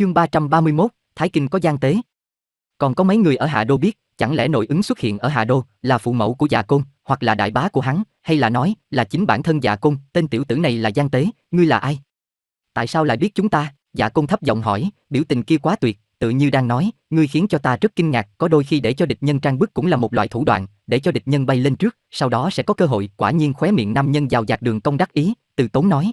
Chương 331, Thái Kinh có gian tế. Còn có mấy người ở Hạ Đô biết, chẳng lẽ nội ứng xuất hiện ở hạ Đô là phụ mẫu của Dạ Côn, hoặc là đại bá của hắn, hay là nói là chính bản thân Dạ Côn, tên tiểu tử này là gian tế, ngươi là ai? Tại sao lại biết chúng ta? Dạ Côn thấp giọng hỏi, biểu tình kia quá tuyệt, tự như đang nói, ngươi khiến cho ta rất kinh ngạc, có đôi khi để cho địch nhân trang bức cũng là một loại thủ đoạn, để cho địch nhân bay lên trước, sau đó sẽ có cơ hội, quả nhiên khóe miệng nam nhân giàu dạt đường công đắc ý, từ tốn nói,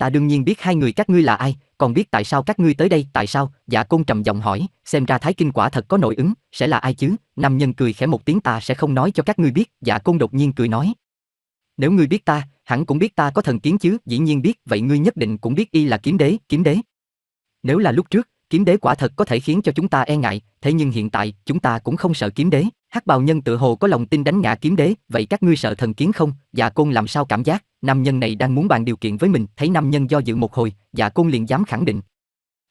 Ta đương nhiên biết hai người các ngươi là ai, còn biết tại sao các ngươi tới đây, tại sao? Dạ Côn trầm giọng hỏi, xem ra Thái Kinh quả thật có nội ứng, sẽ là ai chứ? Nam nhân cười khẽ một tiếng ta sẽ không nói cho các ngươi biết, Dạ Côn đột nhiên cười nói. Nếu ngươi biết ta, hẳn cũng biết ta có thần kiến chứ, dĩ nhiên biết, vậy ngươi nhất định cũng biết y là kiếm đế, kiếm đế. Nếu là lúc trước, kiếm đế quả thật có thể khiến cho chúng ta e ngại, thế nhưng hiện tại, chúng ta cũng không sợ kiếm đế hắc bào nhân tự hồ có lòng tin đánh ngã kiếm đế vậy các ngươi sợ thần kiến không dạ côn làm sao cảm giác nam nhân này đang muốn bàn điều kiện với mình thấy nam nhân do dự một hồi dạ côn liền dám khẳng định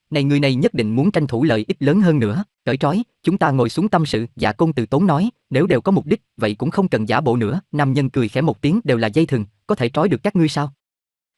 này người này nhất định muốn tranh thủ lợi ích lớn hơn nữa cởi trói chúng ta ngồi xuống tâm sự dạ côn từ tốn nói nếu đều có mục đích vậy cũng không cần giả bộ nữa nam nhân cười khẽ một tiếng đều là dây thừng có thể trói được các ngươi sao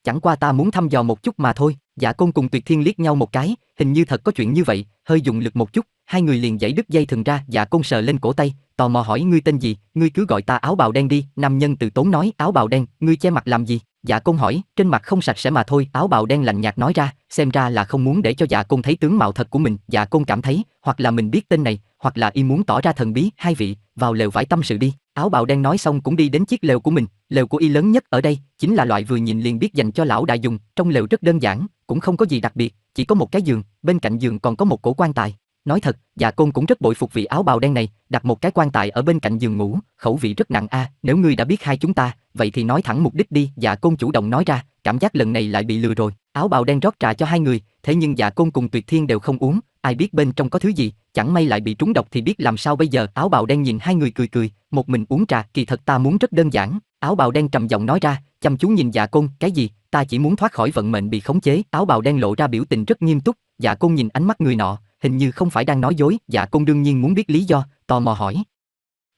Chẳng qua ta muốn thăm dò một chút mà thôi, dạ côn cùng tuyệt thiên liếc nhau một cái, hình như thật có chuyện như vậy, hơi dùng lực một chút, hai người liền giãy đứt dây thừng ra, dạ côn sờ lên cổ tay, tò mò hỏi ngươi tên gì, ngươi cứ gọi ta áo bào đen đi, nam nhân từ tốn nói, áo bào đen, ngươi che mặt làm gì? Dạ Công hỏi, trên mặt không sạch sẽ mà thôi, áo bào đen lạnh nhạt nói ra, xem ra là không muốn để cho Dạ Công thấy tướng mạo thật của mình, Dạ Công cảm thấy, hoặc là mình biết tên này, hoặc là y muốn tỏ ra thần bí, hai vị, vào lều vải tâm sự đi. Áo bào đen nói xong cũng đi đến chiếc lều của mình, lều của y lớn nhất ở đây, chính là loại vừa nhìn liền biết dành cho lão đại dùng, trong lều rất đơn giản, cũng không có gì đặc biệt, chỉ có một cái giường, bên cạnh giường còn có một cổ quan tài. Nói thật, dạ côn cũng rất bội phục vị áo bào đen này, đặt một cái quan tài ở bên cạnh giường ngủ, khẩu vị rất nặng a, à, nếu ngươi đã biết hai chúng ta, vậy thì nói thẳng mục đích đi, dạ côn chủ động nói ra, cảm giác lần này lại bị lừa rồi. Áo bào đen rót trà cho hai người, thế nhưng dạ côn cùng tuyệt thiên đều không uống, ai biết bên trong có thứ gì, chẳng may lại bị trúng độc thì biết làm sao bây giờ. Áo bào đen nhìn hai người cười cười, một mình uống trà, kỳ thật ta muốn rất đơn giản. Áo bào đen trầm giọng nói ra, chăm chú nhìn dạ côn, cái gì, ta chỉ muốn thoát khỏi vận mệnh bị khống chế. Áo bào đen lộ ra biểu tình rất nghiêm túc, dạ côn nhìn ánh mắt người nọ, hình như không phải đang nói dối, dạ công đương nhiên muốn biết lý do, tò mò hỏi.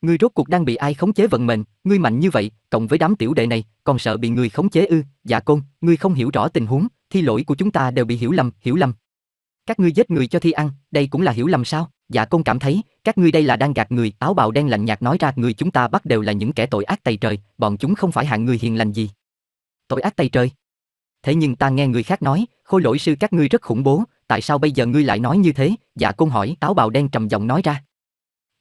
Ngươi rốt cuộc đang bị ai khống chế vận mệnh, ngươi mạnh như vậy, cộng với đám tiểu đệ này, còn sợ bị người khống chế ư, dạ công, ngươi không hiểu rõ tình huống, thi lỗi của chúng ta đều bị hiểu lầm, hiểu lầm. Các ngươi giết người cho thi ăn, đây cũng là hiểu lầm sao? Dạ công cảm thấy, các ngươi đây là đang gạt người, áo bào đen lạnh nhạt nói ra người chúng ta bắt đều là những kẻ tội ác tày trời, bọn chúng không phải hạng người hiền lành gì. Tội ác tày trời. Thế nhưng ta nghe người khác nói, khôi lỗi sư các ngươi rất khủng bố, tại sao bây giờ ngươi lại nói như thế? Dạ Côn hỏi, Táo bào đen trầm giọng nói ra.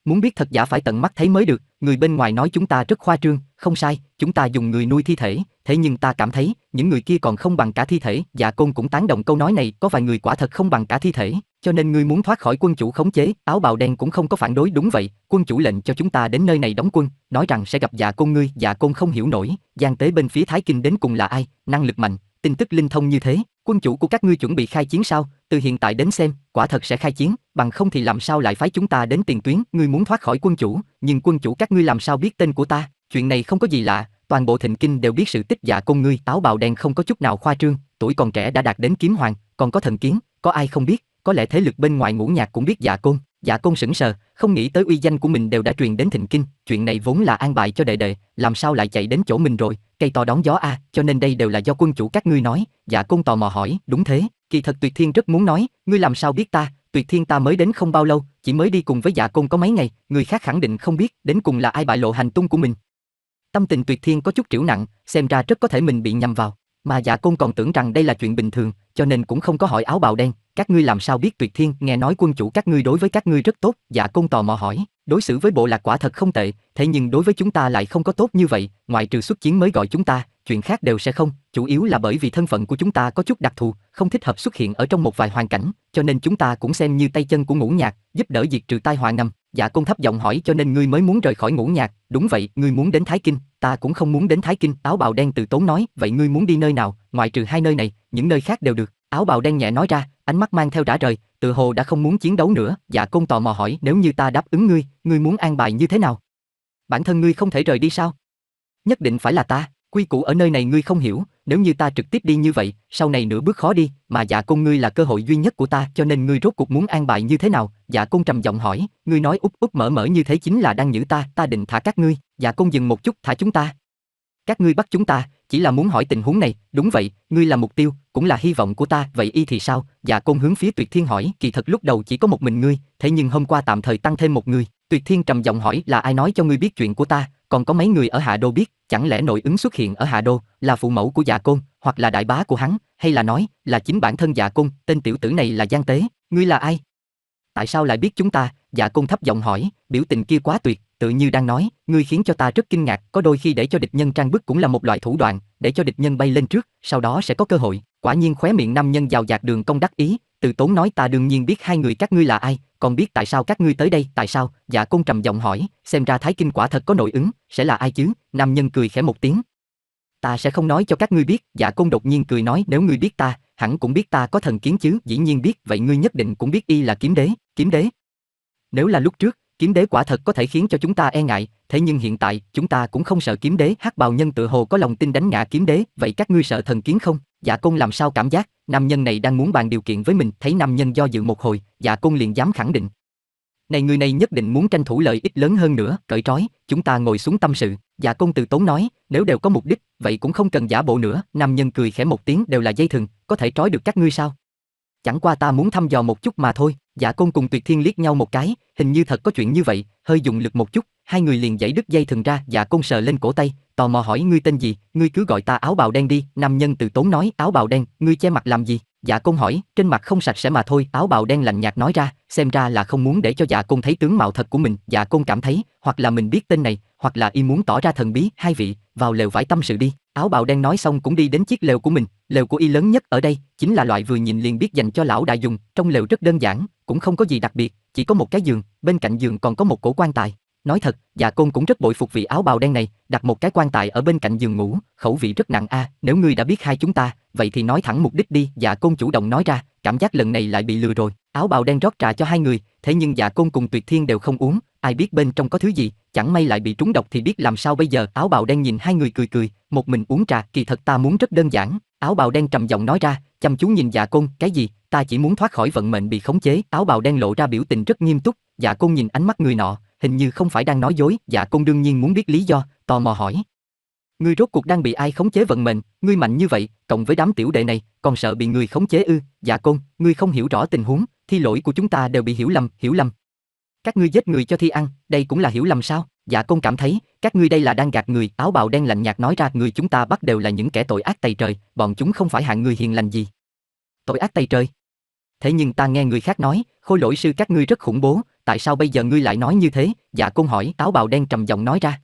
Muốn biết thật giả phải tận mắt thấy mới được, người bên ngoài nói chúng ta rất khoa trương, không sai, chúng ta dùng người nuôi thi thể, thế nhưng ta cảm thấy, những người kia còn không bằng cả thi thể, dạ Côn cũng tán đồng câu nói này, có vài người quả thật không bằng cả thi thể, cho nên ngươi muốn thoát khỏi quân chủ khống chế, áo bào đen cũng không có phản đối đúng vậy, quân chủ lệnh cho chúng ta đến nơi này đóng quân, nói rằng sẽ gặp dạ Côn ngươi, dạ Côn không hiểu nổi, giang tế bên phía Thái Kinh đến cùng là ai, năng lực mạnh, tin tức linh thông như thế, quân chủ của các ngươi chuẩn bị khai chiến sao? từ hiện tại đến xem, quả thật sẽ khai chiến, bằng không thì làm sao lại phái chúng ta đến tiền tuyến, ngươi muốn thoát khỏi quân chủ, nhưng quân chủ các ngươi làm sao biết tên của ta, chuyện này không có gì lạ, toàn bộ thịnh kinh đều biết sự tích dạ công ngươi, táo bạo đen không có chút nào khoa trương, tuổi còn trẻ đã đạt đến kiếm hoàng, còn có thần kiến, có ai không biết, có lẽ thế lực bên ngoài ngũ nhạc cũng biết dạ côn, dạ côn sững sờ, không nghĩ tới uy danh của mình đều đã truyền đến thịnh kinh, chuyện này vốn là an bài cho đệ đệ, làm sao lại chạy đến chỗ mình rồi, cây to đón gió a, à, cho nên đây đều là do quân chủ các ngươi nói, dạ côn tò mò hỏi, đúng thế, Kỳ thật Tuyệt Thiên rất muốn nói, ngươi làm sao biết ta, Tuyệt Thiên ta mới đến không bao lâu, chỉ mới đi cùng với dạ côn có mấy ngày, người khác khẳng định không biết, đến cùng là ai bại lộ hành tung của mình. Tâm tình Tuyệt Thiên có chút triểu nặng, xem ra rất có thể mình bị nhầm vào, mà dạ côn còn tưởng rằng đây là chuyện bình thường, cho nên cũng không có hỏi áo bào đen, các ngươi làm sao biết Tuyệt Thiên, nghe nói quân chủ các ngươi đối với các ngươi rất tốt, dạ côn tò mò hỏi. Đối xử với bộ lạc quả thật không tệ, thế nhưng đối với chúng ta lại không có tốt như vậy, ngoại trừ xuất chiến mới gọi chúng ta, chuyện khác đều sẽ không, chủ yếu là bởi vì thân phận của chúng ta có chút đặc thù, không thích hợp xuất hiện ở trong một vài hoàn cảnh, cho nên chúng ta cũng xem như tay chân của ngũ nhạc, giúp đỡ diệt trừ tai họa ngầm. Dạ Công thấp giọng hỏi cho nên ngươi mới muốn rời khỏi ngũ nhạc, đúng vậy, ngươi muốn đến Thái Kinh, ta cũng không muốn đến Thái Kinh, áo bào đen từ tốn nói, vậy ngươi muốn đi nơi nào, ngoại trừ hai nơi này, những nơi khác đều được. Áo bào đen nhẹ nói ra, ánh mắt mang theo rã rời, tự hồ đã không muốn chiến đấu nữa, dạ côn tò mò hỏi nếu như ta đáp ứng ngươi, ngươi muốn an bài như thế nào? Bản thân ngươi không thể rời đi sao? Nhất định phải là ta, quy củ ở nơi này ngươi không hiểu, nếu như ta trực tiếp đi như vậy, sau này nửa bước khó đi, mà dạ côn ngươi là cơ hội duy nhất của ta, cho nên ngươi rốt cuộc muốn an bài như thế nào? Dạ côn trầm giọng hỏi, ngươi nói úp úp mở mở như thế chính là đang nhử ta, ta định thả các ngươi, dạ côn dừng một chút thả chúng ta. Các ngươi bắt chúng ta, chỉ là muốn hỏi tình huống này, đúng vậy, ngươi là mục tiêu, cũng là hy vọng của ta, vậy y thì sao? Dạ Côn hướng phía Tuyệt Thiên hỏi, kỳ thật lúc đầu chỉ có một mình ngươi, thế nhưng hôm qua tạm thời tăng thêm một người. Tuyệt Thiên trầm giọng hỏi là ai nói cho ngươi biết chuyện của ta, còn có mấy người ở Hạ Đô biết, chẳng lẽ nội ứng xuất hiện ở Hạ Đô là phụ mẫu của Dạ Côn, hoặc là đại bá của hắn, hay là nói là chính bản thân Dạ Côn, tên tiểu tử này là giang tế, ngươi là ai? Tại sao lại biết chúng ta? Dạ Côn thấp giọng hỏi, biểu tình kia quá tuyệt, tự như đang nói, ngươi khiến cho ta rất kinh ngạc, có đôi khi để cho địch nhân trang bức cũng là một loại thủ đoạn, để cho địch nhân bay lên trước, sau đó sẽ có cơ hội. Quả nhiên khóe miệng nam nhân giàu dạt đường công đắc ý, từ tốn nói ta đương nhiên biết hai người các ngươi là ai, còn biết tại sao các ngươi tới đây, tại sao? Dạ Côn trầm giọng hỏi, xem ra Thái Kinh quả thật có nội ứng, sẽ là ai chứ? Nam nhân cười khẽ một tiếng. Ta sẽ không nói cho các ngươi biết, Dạ Côn đột nhiên cười nói, nếu ngươi biết ta, hẳn cũng biết ta có thần kiến chứ, dĩ nhiên biết, vậy ngươi nhất định cũng biết y là kiếm đế, kiếm đế. Nếu là lúc trước, kiếm đế quả thật có thể khiến cho chúng ta e ngại, thế nhưng hiện tại, chúng ta cũng không sợ kiếm đế, Hắc Bào Nhân tự hồ có lòng tin đánh ngã kiếm đế, vậy các ngươi sợ thần kiến không? Dạ Công làm sao cảm giác, nam nhân này đang muốn bàn điều kiện với mình, thấy nam nhân do dự một hồi, Dạ Công liền dám khẳng định. Này người này nhất định muốn tranh thủ lợi ích lớn hơn nữa, cởi trói, chúng ta ngồi xuống tâm sự, Dạ Công từ tốn nói, nếu đều có mục đích, vậy cũng không cần giả bộ nữa, nam nhân cười khẽ một tiếng đều là dây thừng, có thể trói được các ngươi sao? chẳng qua ta muốn thăm dò một chút mà thôi. Giả dạ Côn cùng Tuyệt Thiên liếc nhau một cái, hình như thật có chuyện như vậy, hơi dùng lực một chút, hai người liền giãy đứt dây thừng ra, Giả dạ Côn sờ lên cổ tay, tò mò hỏi ngươi tên gì, ngươi cứ gọi ta áo bào đen đi, nam nhân từ tốn nói, áo bào đen, ngươi che mặt làm gì? Dạ Côn hỏi, trên mặt không sạch sẽ mà thôi, áo bào đen lạnh nhạt nói ra, xem ra là không muốn để cho Dạ Côn thấy tướng mạo thật của mình, Dạ Côn cảm thấy, hoặc là mình biết tên này, hoặc là y muốn tỏ ra thần bí, hai vị, vào lều vải tâm sự đi. Áo bào đen nói xong cũng đi đến chiếc lều của mình, lều của y lớn nhất ở đây, chính là loại vừa nhìn liền biết dành cho lão đại dùng, trong lều rất đơn giản, cũng không có gì đặc biệt, chỉ có một cái giường, bên cạnh giường còn có một cổ quan tài. Nói thật, dạ côn cũng rất bội phục vị áo bào đen này, đặt một cái quan tài ở bên cạnh giường ngủ, khẩu vị rất nặng a, à, nếu ngươi đã biết hai chúng ta, vậy thì nói thẳng mục đích đi, dạ côn chủ động nói ra, cảm giác lần này lại bị lừa rồi. Áo bào đen rót trà cho hai người, thế nhưng dạ côn cùng Tuyệt Thiên đều không uống, ai biết bên trong có thứ gì, chẳng may lại bị trúng độc thì biết làm sao bây giờ. Áo bào đen nhìn hai người cười cười, một mình uống trà, kỳ thật ta muốn rất đơn giản. Áo bào đen trầm giọng nói ra, chăm chú nhìn dạ côn, cái gì, ta chỉ muốn thoát khỏi vận mệnh bị khống chế. Áo bào đen lộ ra biểu tình rất nghiêm túc, dạ côn nhìn ánh mắt người nọ, hình như không phải đang nói dối, dạ con đương nhiên muốn biết lý do, tò mò hỏi. Ngươi rốt cuộc đang bị ai khống chế vận mệnh, ngươi mạnh như vậy, cộng với đám tiểu đệ này, còn sợ bị người khống chế ư, dạ côn, ngươi không hiểu rõ tình huống, thi lỗi của chúng ta đều bị hiểu lầm, hiểu lầm. Các ngươi giết người cho thi ăn, đây cũng là hiểu lầm sao, dạ côn cảm thấy, các ngươi đây là đang gạt người, áo bào đen lạnh nhạt nói ra người chúng ta bắt đều là những kẻ tội ác tày trời, bọn chúng không phải hạng người hiền lành gì. Tội ác tày trời, thế nhưng ta nghe người khác nói, khôi lỗi sư các ngươi rất khủng bố, tại sao bây giờ ngươi lại nói như thế? Dạ Côn hỏi, táo bào đen trầm giọng nói ra.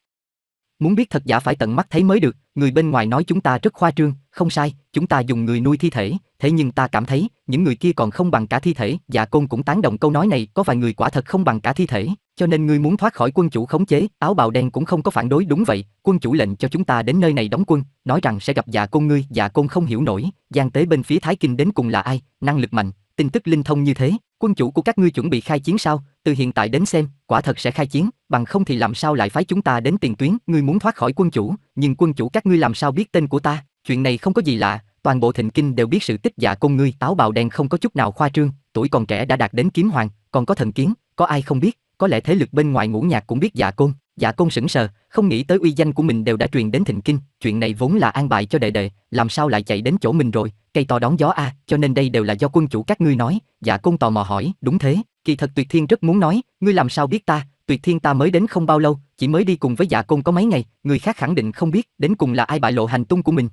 Muốn biết thật giả phải tận mắt thấy mới được, người bên ngoài nói chúng ta rất khoa trương, không sai, chúng ta dùng người nuôi thi thể, thế nhưng ta cảm thấy, những người kia còn không bằng cả thi thể, dạ Côn cũng tán đồng câu nói này, có vài người quả thật không bằng cả thi thể, cho nên ngươi muốn thoát khỏi quân chủ khống chế, áo bào đen cũng không có phản đối đúng vậy, quân chủ lệnh cho chúng ta đến nơi này đóng quân, nói rằng sẽ gặp dạ Côn ngươi, dạ Côn không hiểu nổi, Giang tế bên phía Thái Kinh đến cùng là ai, năng lực mạnh, tin tức linh thông như thế, quân chủ của các ngươi chuẩn bị khai chiến sao? từ hiện tại đến xem, quả thật sẽ khai chiến, bằng không thì làm sao lại phái chúng ta đến tiền tuyến, ngươi muốn thoát khỏi quân chủ, nhưng quân chủ các ngươi làm sao biết tên của ta, chuyện này không có gì lạ, toàn bộ thịnh kinh đều biết sự tích dạ công ngươi, táo bào đen không có chút nào khoa trương, tuổi còn trẻ đã đạt đến kiếm hoàng, còn có thần kiến, có ai không biết, có lẽ thế lực bên ngoài ngũ nhạc cũng biết dạ côn, dạ côn sững sờ, không nghĩ tới uy danh của mình đều đã truyền đến thịnh kinh, chuyện này vốn là an bài cho đệ đệ, làm sao lại chạy đến chỗ mình rồi, cây to đón gió a, à, cho nên đây đều là do quân chủ các ngươi nói, dạ côn tò mò hỏi, đúng thế, Kỳ thật Tuyệt Thiên rất muốn nói, ngươi làm sao biết ta, Tuyệt Thiên ta mới đến không bao lâu, chỉ mới đi cùng với Dạ Côn có mấy ngày, người khác khẳng định không biết, đến cùng là ai bại lộ hành tung của mình.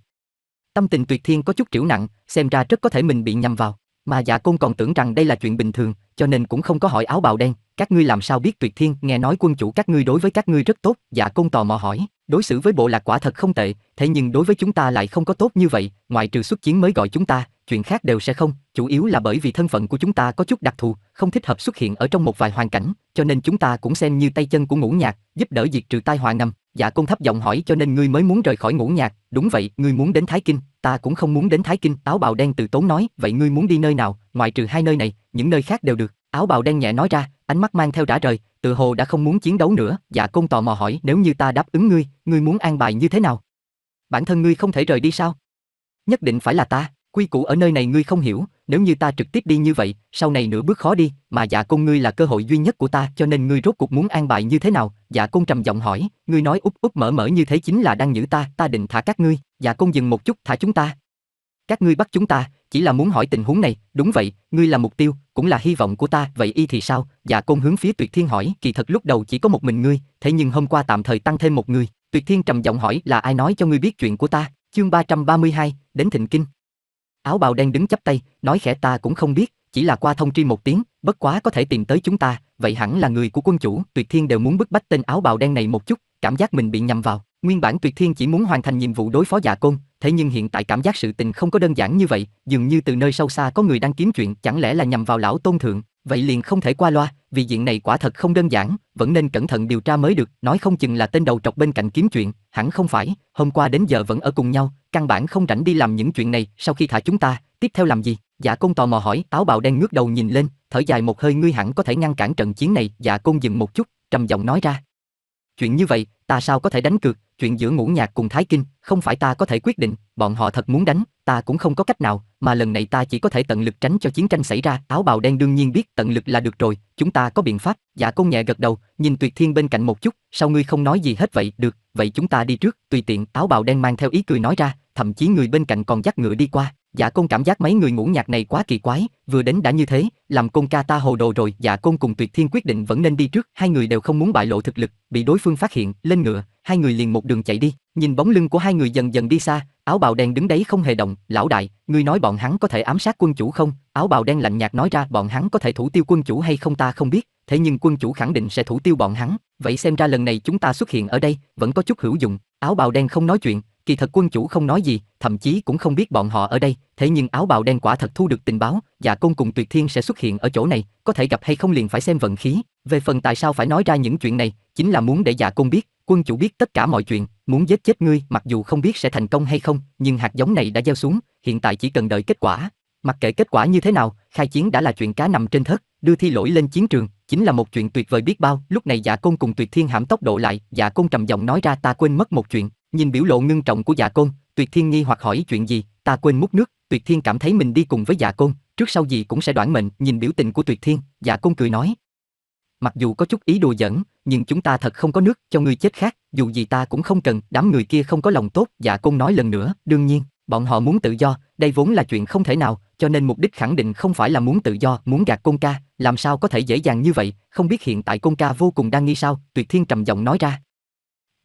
Tâm tình Tuyệt Thiên có chút triểu nặng, xem ra rất có thể mình bị nhầm vào, mà Dạ Côn còn tưởng rằng đây là chuyện bình thường, cho nên cũng không có hỏi áo bào đen, các ngươi làm sao biết Tuyệt Thiên, nghe nói quân chủ các ngươi đối với các ngươi rất tốt, Dạ Côn tò mò hỏi. Đối xử với bộ lạc quả thật không tệ, thế nhưng đối với chúng ta lại không có tốt như vậy, ngoại trừ xuất chiến mới gọi chúng ta, chuyện khác đều sẽ không, chủ yếu là bởi vì thân phận của chúng ta có chút đặc thù, không thích hợp xuất hiện ở trong một vài hoàn cảnh, cho nên chúng ta cũng xem như tay chân của ngũ nhạc, giúp đỡ diệt trừ tai họa ngầm. Dạ Công thấp giọng hỏi cho nên ngươi mới muốn rời khỏi ngũ nhạc, đúng vậy, ngươi muốn đến Thái Kinh, ta cũng không muốn đến Thái Kinh, áo bào đen từ tốn nói, vậy ngươi muốn đi nơi nào, ngoại trừ hai nơi này, những nơi khác đều được. Áo bào đen nhẹ nói ra, ánh mắt mang theo rã rời, tự hồ đã không muốn chiến đấu nữa, dạ côn tò mò hỏi nếu như ta đáp ứng ngươi, ngươi muốn an bài như thế nào? Bản thân ngươi không thể rời đi sao? Nhất định phải là ta, quy củ ở nơi này ngươi không hiểu, nếu như ta trực tiếp đi như vậy, sau này nửa bước khó đi, mà dạ côn ngươi là cơ hội duy nhất của ta, cho nên ngươi rốt cuộc muốn an bài như thế nào? Dạ côn trầm giọng hỏi, ngươi nói úp úp mở mở như thế chính là đang nhử ta, ta định thả các ngươi, dạ côn dừng một chút thả chúng ta. Các ngươi bắt chúng ta, chỉ là muốn hỏi tình huống này, đúng vậy, ngươi là mục tiêu, cũng là hy vọng của ta, vậy y thì sao? Dạ Côn hướng phía Tuyệt Thiên hỏi, kỳ thật lúc đầu chỉ có một mình ngươi, thế nhưng hôm qua tạm thời tăng thêm một người. Tuyệt Thiên trầm giọng hỏi, là ai nói cho ngươi biết chuyện của ta? Chương 332, đến Thịnh Kinh. Áo bào đen đứng chắp tay, nói khẽ ta cũng không biết, chỉ là qua thông tri một tiếng, bất quá có thể tìm tới chúng ta, vậy hẳn là người của quân chủ, Tuyệt Thiên đều muốn bức bách tên áo bào đen này một chút, cảm giác mình bị nhầm vào. Nguyên bản Tuyệt Thiên chỉ muốn hoàn thành nhiệm vụ đối phó Dạ Côn, thế nhưng hiện tại cảm giác sự tình không có đơn giản như vậy, dường như từ nơi sâu xa có người đang kiếm chuyện, chẳng lẽ là nhằm vào lão tôn thượng, vậy liền không thể qua loa, vì diện này quả thật không đơn giản, vẫn nên cẩn thận điều tra mới được, nói không chừng là tên đầu trọc bên cạnh kiếm chuyện, hẳn không phải, hôm qua đến giờ vẫn ở cùng nhau, căn bản không rảnh đi làm những chuyện này, sau khi thả chúng ta, tiếp theo làm gì? Dạ Côn tò mò hỏi, táo bào đen ngước đầu nhìn lên, thở dài một hơi ngươi hẳn có thể ngăn cản trận chiến này, Dạ Côn dừng một chút, trầm giọng nói ra, Chuyện như vậy, ta sao có thể đánh cược, chuyện giữa ngũ nhạc cùng Thái Kinh, không phải ta có thể quyết định, bọn họ thật muốn đánh, ta cũng không có cách nào, mà lần này ta chỉ có thể tận lực tránh cho chiến tranh xảy ra, áo bào đen đương nhiên biết tận lực là được rồi, chúng ta có biện pháp, dạ công nhẹ gật đầu, nhìn tuyệt thiên bên cạnh một chút, sao ngươi không nói gì hết vậy, được, vậy chúng ta đi trước, tùy tiện, áo bào đen mang theo ý cười nói ra, thậm chí người bên cạnh còn dắt ngựa đi qua, Dạ Côn cảm giác mấy người ngũ nhạc này quá kỳ quái, vừa đến đã như thế, làm Côn ca ta hồ đồ rồi, Dạ Côn cùng Tuyệt Thiên quyết định vẫn nên đi trước, hai người đều không muốn bại lộ thực lực, bị đối phương phát hiện, lên ngựa, hai người liền một đường chạy đi, nhìn bóng lưng của hai người dần dần đi xa, áo bào đen đứng đấy không hề động, lão đại, ngươi nói bọn hắn có thể ám sát quân chủ không? Áo bào đen lạnh nhạt nói ra, bọn hắn có thể thủ tiêu quân chủ hay không ta không biết, thế nhưng quân chủ khẳng định sẽ thủ tiêu bọn hắn, vậy xem ra lần này chúng ta xuất hiện ở đây vẫn có chút hữu dụng. Áo bào đen không nói chuyện, kỳ thật quân chủ không nói gì, thậm chí cũng không biết bọn họ ở đây, thế nhưng áo bào đen quả thật thu được tình báo, dạ côn cùng Tuyệt Thiên sẽ xuất hiện ở chỗ này, có thể gặp hay không liền phải xem vận khí. Về phần tại sao phải nói ra những chuyện này, chính là muốn để dạ côn biết, quân chủ biết tất cả mọi chuyện, muốn giết chết ngươi, mặc dù không biết sẽ thành công hay không, nhưng hạt giống này đã gieo xuống, hiện tại chỉ cần đợi kết quả. Mặc kệ kết quả như thế nào, khai chiến đã là chuyện cá nằm trên thất đưa thi lỗi lên chiến trường, chính là một chuyện tuyệt vời biết bao lúc này dạ côn cùng tuyệt thiên hãm tốc độ lại dạ côn trầm giọng nói ra ta quên mất một chuyện nhìn biểu lộ ngưng trọng của dạ côn tuyệt thiên nghi hoặc hỏi chuyện gì ta quên múc nước tuyệt thiên cảm thấy mình đi cùng với dạ côn trước sau gì cũng sẽ đoản mệnh nhìn biểu tình của tuyệt thiên dạ côn cười nói mặc dù có chút ý đùa giỡn nhưng chúng ta thật không có nước cho người chết khác dù gì ta cũng không cần đám người kia không có lòng tốt dạ côn nói lần nữa đương nhiên bọn họ muốn tự do đây vốn là chuyện không thể nào cho nên mục đích khẳng định không phải là muốn tự do, muốn gạt Côn Ca, làm sao có thể dễ dàng như vậy, không biết hiện tại Côn Ca vô cùng đang nghi sao, Tuyệt Thiên trầm giọng nói ra.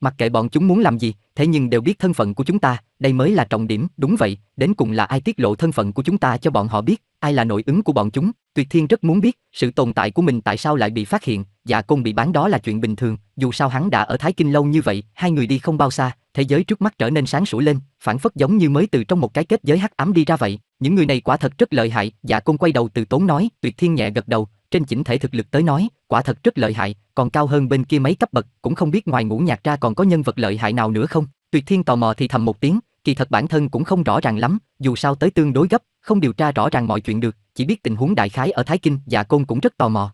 Mặc kệ bọn chúng muốn làm gì, thế nhưng đều biết thân phận của chúng ta, đây mới là trọng điểm, đúng vậy, đến cùng là ai tiết lộ thân phận của chúng ta cho bọn họ biết, ai là nội ứng của bọn chúng. Tuyệt Thiên rất muốn biết, sự tồn tại của mình tại sao lại bị phát hiện, dạ côn bị bán đó là chuyện bình thường, dù sao hắn đã ở Thái Kinh lâu như vậy, hai người đi không bao xa, thế giới trước mắt trở nên sáng sủa lên, phản phất giống như mới từ trong một cái kết giới hắc ám đi ra vậy. Những người này quả thật rất lợi hại, dạ côn quay đầu từ tốn nói, Tuyệt Thiên nhẹ gật đầu, trên chỉnh thể thực lực tới nói, quả thật rất lợi hại, còn cao hơn bên kia mấy cấp bậc, cũng không biết ngoài ngũ nhạc ra còn có nhân vật lợi hại nào nữa không. Tuyệt Thiên tò mò thì thầm một tiếng, kỳ thật bản thân cũng không rõ ràng lắm, dù sao tới tương đối gấp, không điều tra rõ ràng mọi chuyện được, chỉ biết tình huống đại khái ở Thái Kinh, Dạ Côn cũng rất tò mò.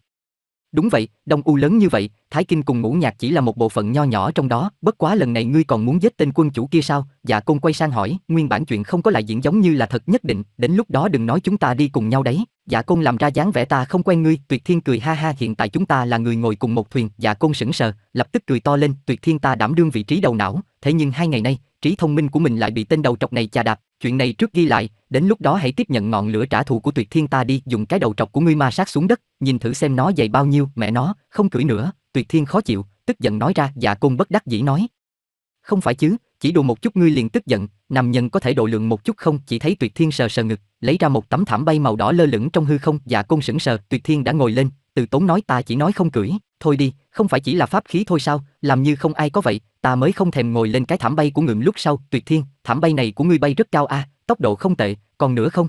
Đúng vậy, Đông U lớn như vậy, Thái Kinh cùng ngũ nhạc chỉ là một bộ phận nho nhỏ trong đó, bất quá lần này ngươi còn muốn giết tên quân chủ kia sao? Dạ Côn quay sang hỏi, nguyên bản chuyện không có lại diễn giống như là thật nhất định, đến lúc đó đừng nói chúng ta đi cùng nhau đấy. Dạ Côn làm ra dáng vẻ ta không quen ngươi, Tuyệt Thiên cười ha ha hiện tại chúng ta là người ngồi cùng một thuyền, Dạ Côn sững sờ, lập tức cười to lên, Tuyệt Thiên ta đảm đương vị trí đầu não, thế nhưng hai ngày nay, trí thông minh của mình lại bị tên đầu trọc này chà đạp, Chuyện này trước ghi lại, đến lúc đó hãy tiếp nhận ngọn lửa trả thù của tuyệt thiên ta đi, dùng cái đầu trọc của ngươi ma sát xuống đất, nhìn thử xem nó dày bao nhiêu, mẹ nó, không cưỡi nữa, tuyệt thiên khó chịu, tức giận nói ra, dạ côn bất đắc dĩ nói. Không phải chứ, chỉ đùa một chút ngươi liền tức giận, nằm nhân có thể độ lượng một chút không, chỉ thấy tuyệt thiên sờ sờ ngực, lấy ra một tấm thảm bay màu đỏ lơ lửng trong hư không, dạ côn sững sờ, tuyệt thiên đã ngồi lên, từ tốn nói ta chỉ nói không cưỡi. Thôi đi, không phải chỉ là pháp khí thôi sao, làm như không ai có vậy, ta mới không thèm ngồi lên cái thảm bay của ngượng lúc sau, Tuyệt Thiên, thảm bay này của ngươi bay rất cao a, à, tốc độ không tệ, còn nữa không?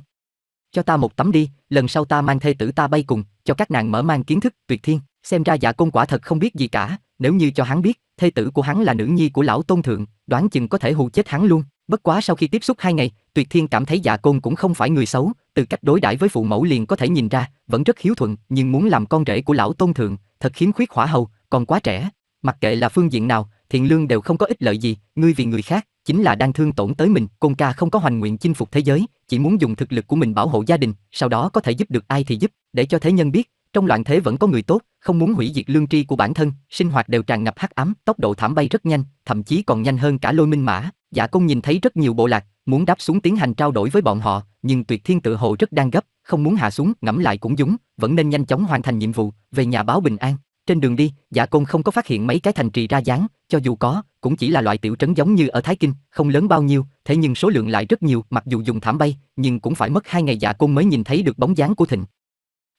Cho ta một tấm đi, lần sau ta mang thê tử ta bay cùng, cho các nàng mở mang kiến thức, Tuyệt Thiên, xem ra giả Côn quả thật không biết gì cả, nếu như cho hắn biết, thê tử của hắn là nữ nhi của lão Tôn thượng, đoán chừng có thể hù chết hắn luôn. Bất quá sau khi tiếp xúc hai ngày, Tuyệt Thiên cảm thấy giả Côn cũng không phải người xấu, từ cách đối đãi với phụ mẫu liền có thể nhìn ra, vẫn rất hiếu thuận, nhưng muốn làm con rể của lão Tôn thượng, thật khiếm khuyết hỏa hầu, còn quá trẻ. Mặc kệ là phương diện nào, thiện lương đều không có ích lợi gì, ngươi vì người khác, chính là đang thương tổn tới mình. Côn ca không có hoành nguyện chinh phục thế giới, chỉ muốn dùng thực lực của mình bảo hộ gia đình, sau đó có thể giúp được ai thì giúp, để cho thế nhân biết, trong loạn thế vẫn có người tốt, không muốn hủy diệt lương tri của bản thân, sinh hoạt đều tràn ngập hắc ám, tốc độ thảm bay rất nhanh, thậm chí còn nhanh hơn cả lôi minh mã. giả công nhìn thấy rất nhiều bộ lạc, muốn đáp xuống tiến hành trao đổi với bọn họ, nhưng tuyệt thiên tự hộ rất đang gấp, không muốn hạ xuống, ngẫm lại cũng dúng, vẫn nên nhanh chóng hoàn thành nhiệm vụ, về nhà báo bình an. Trên đường đi, Giả dạ Côn không có phát hiện mấy cái thành trì ra dáng, cho dù có, cũng chỉ là loại tiểu trấn giống như ở Thái Kinh, không lớn bao nhiêu, thế nhưng số lượng lại rất nhiều, mặc dù dùng thảm bay, nhưng cũng phải mất hai ngày Giả dạ Côn mới nhìn thấy được bóng dáng của Thịnh.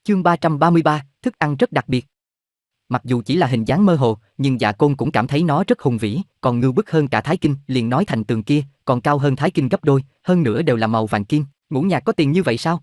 Chương 333, thức ăn rất đặc biệt. Mặc dù chỉ là hình dáng mơ hồ, nhưng Dạ Côn cũng cảm thấy nó rất hùng vĩ, còn ngưu bức hơn cả Thái Kinh, liền nói thành tường kia, còn cao hơn Thái Kinh gấp đôi, hơn nữa đều là màu vàng kim, ngũ nhạc có tiền như vậy sao?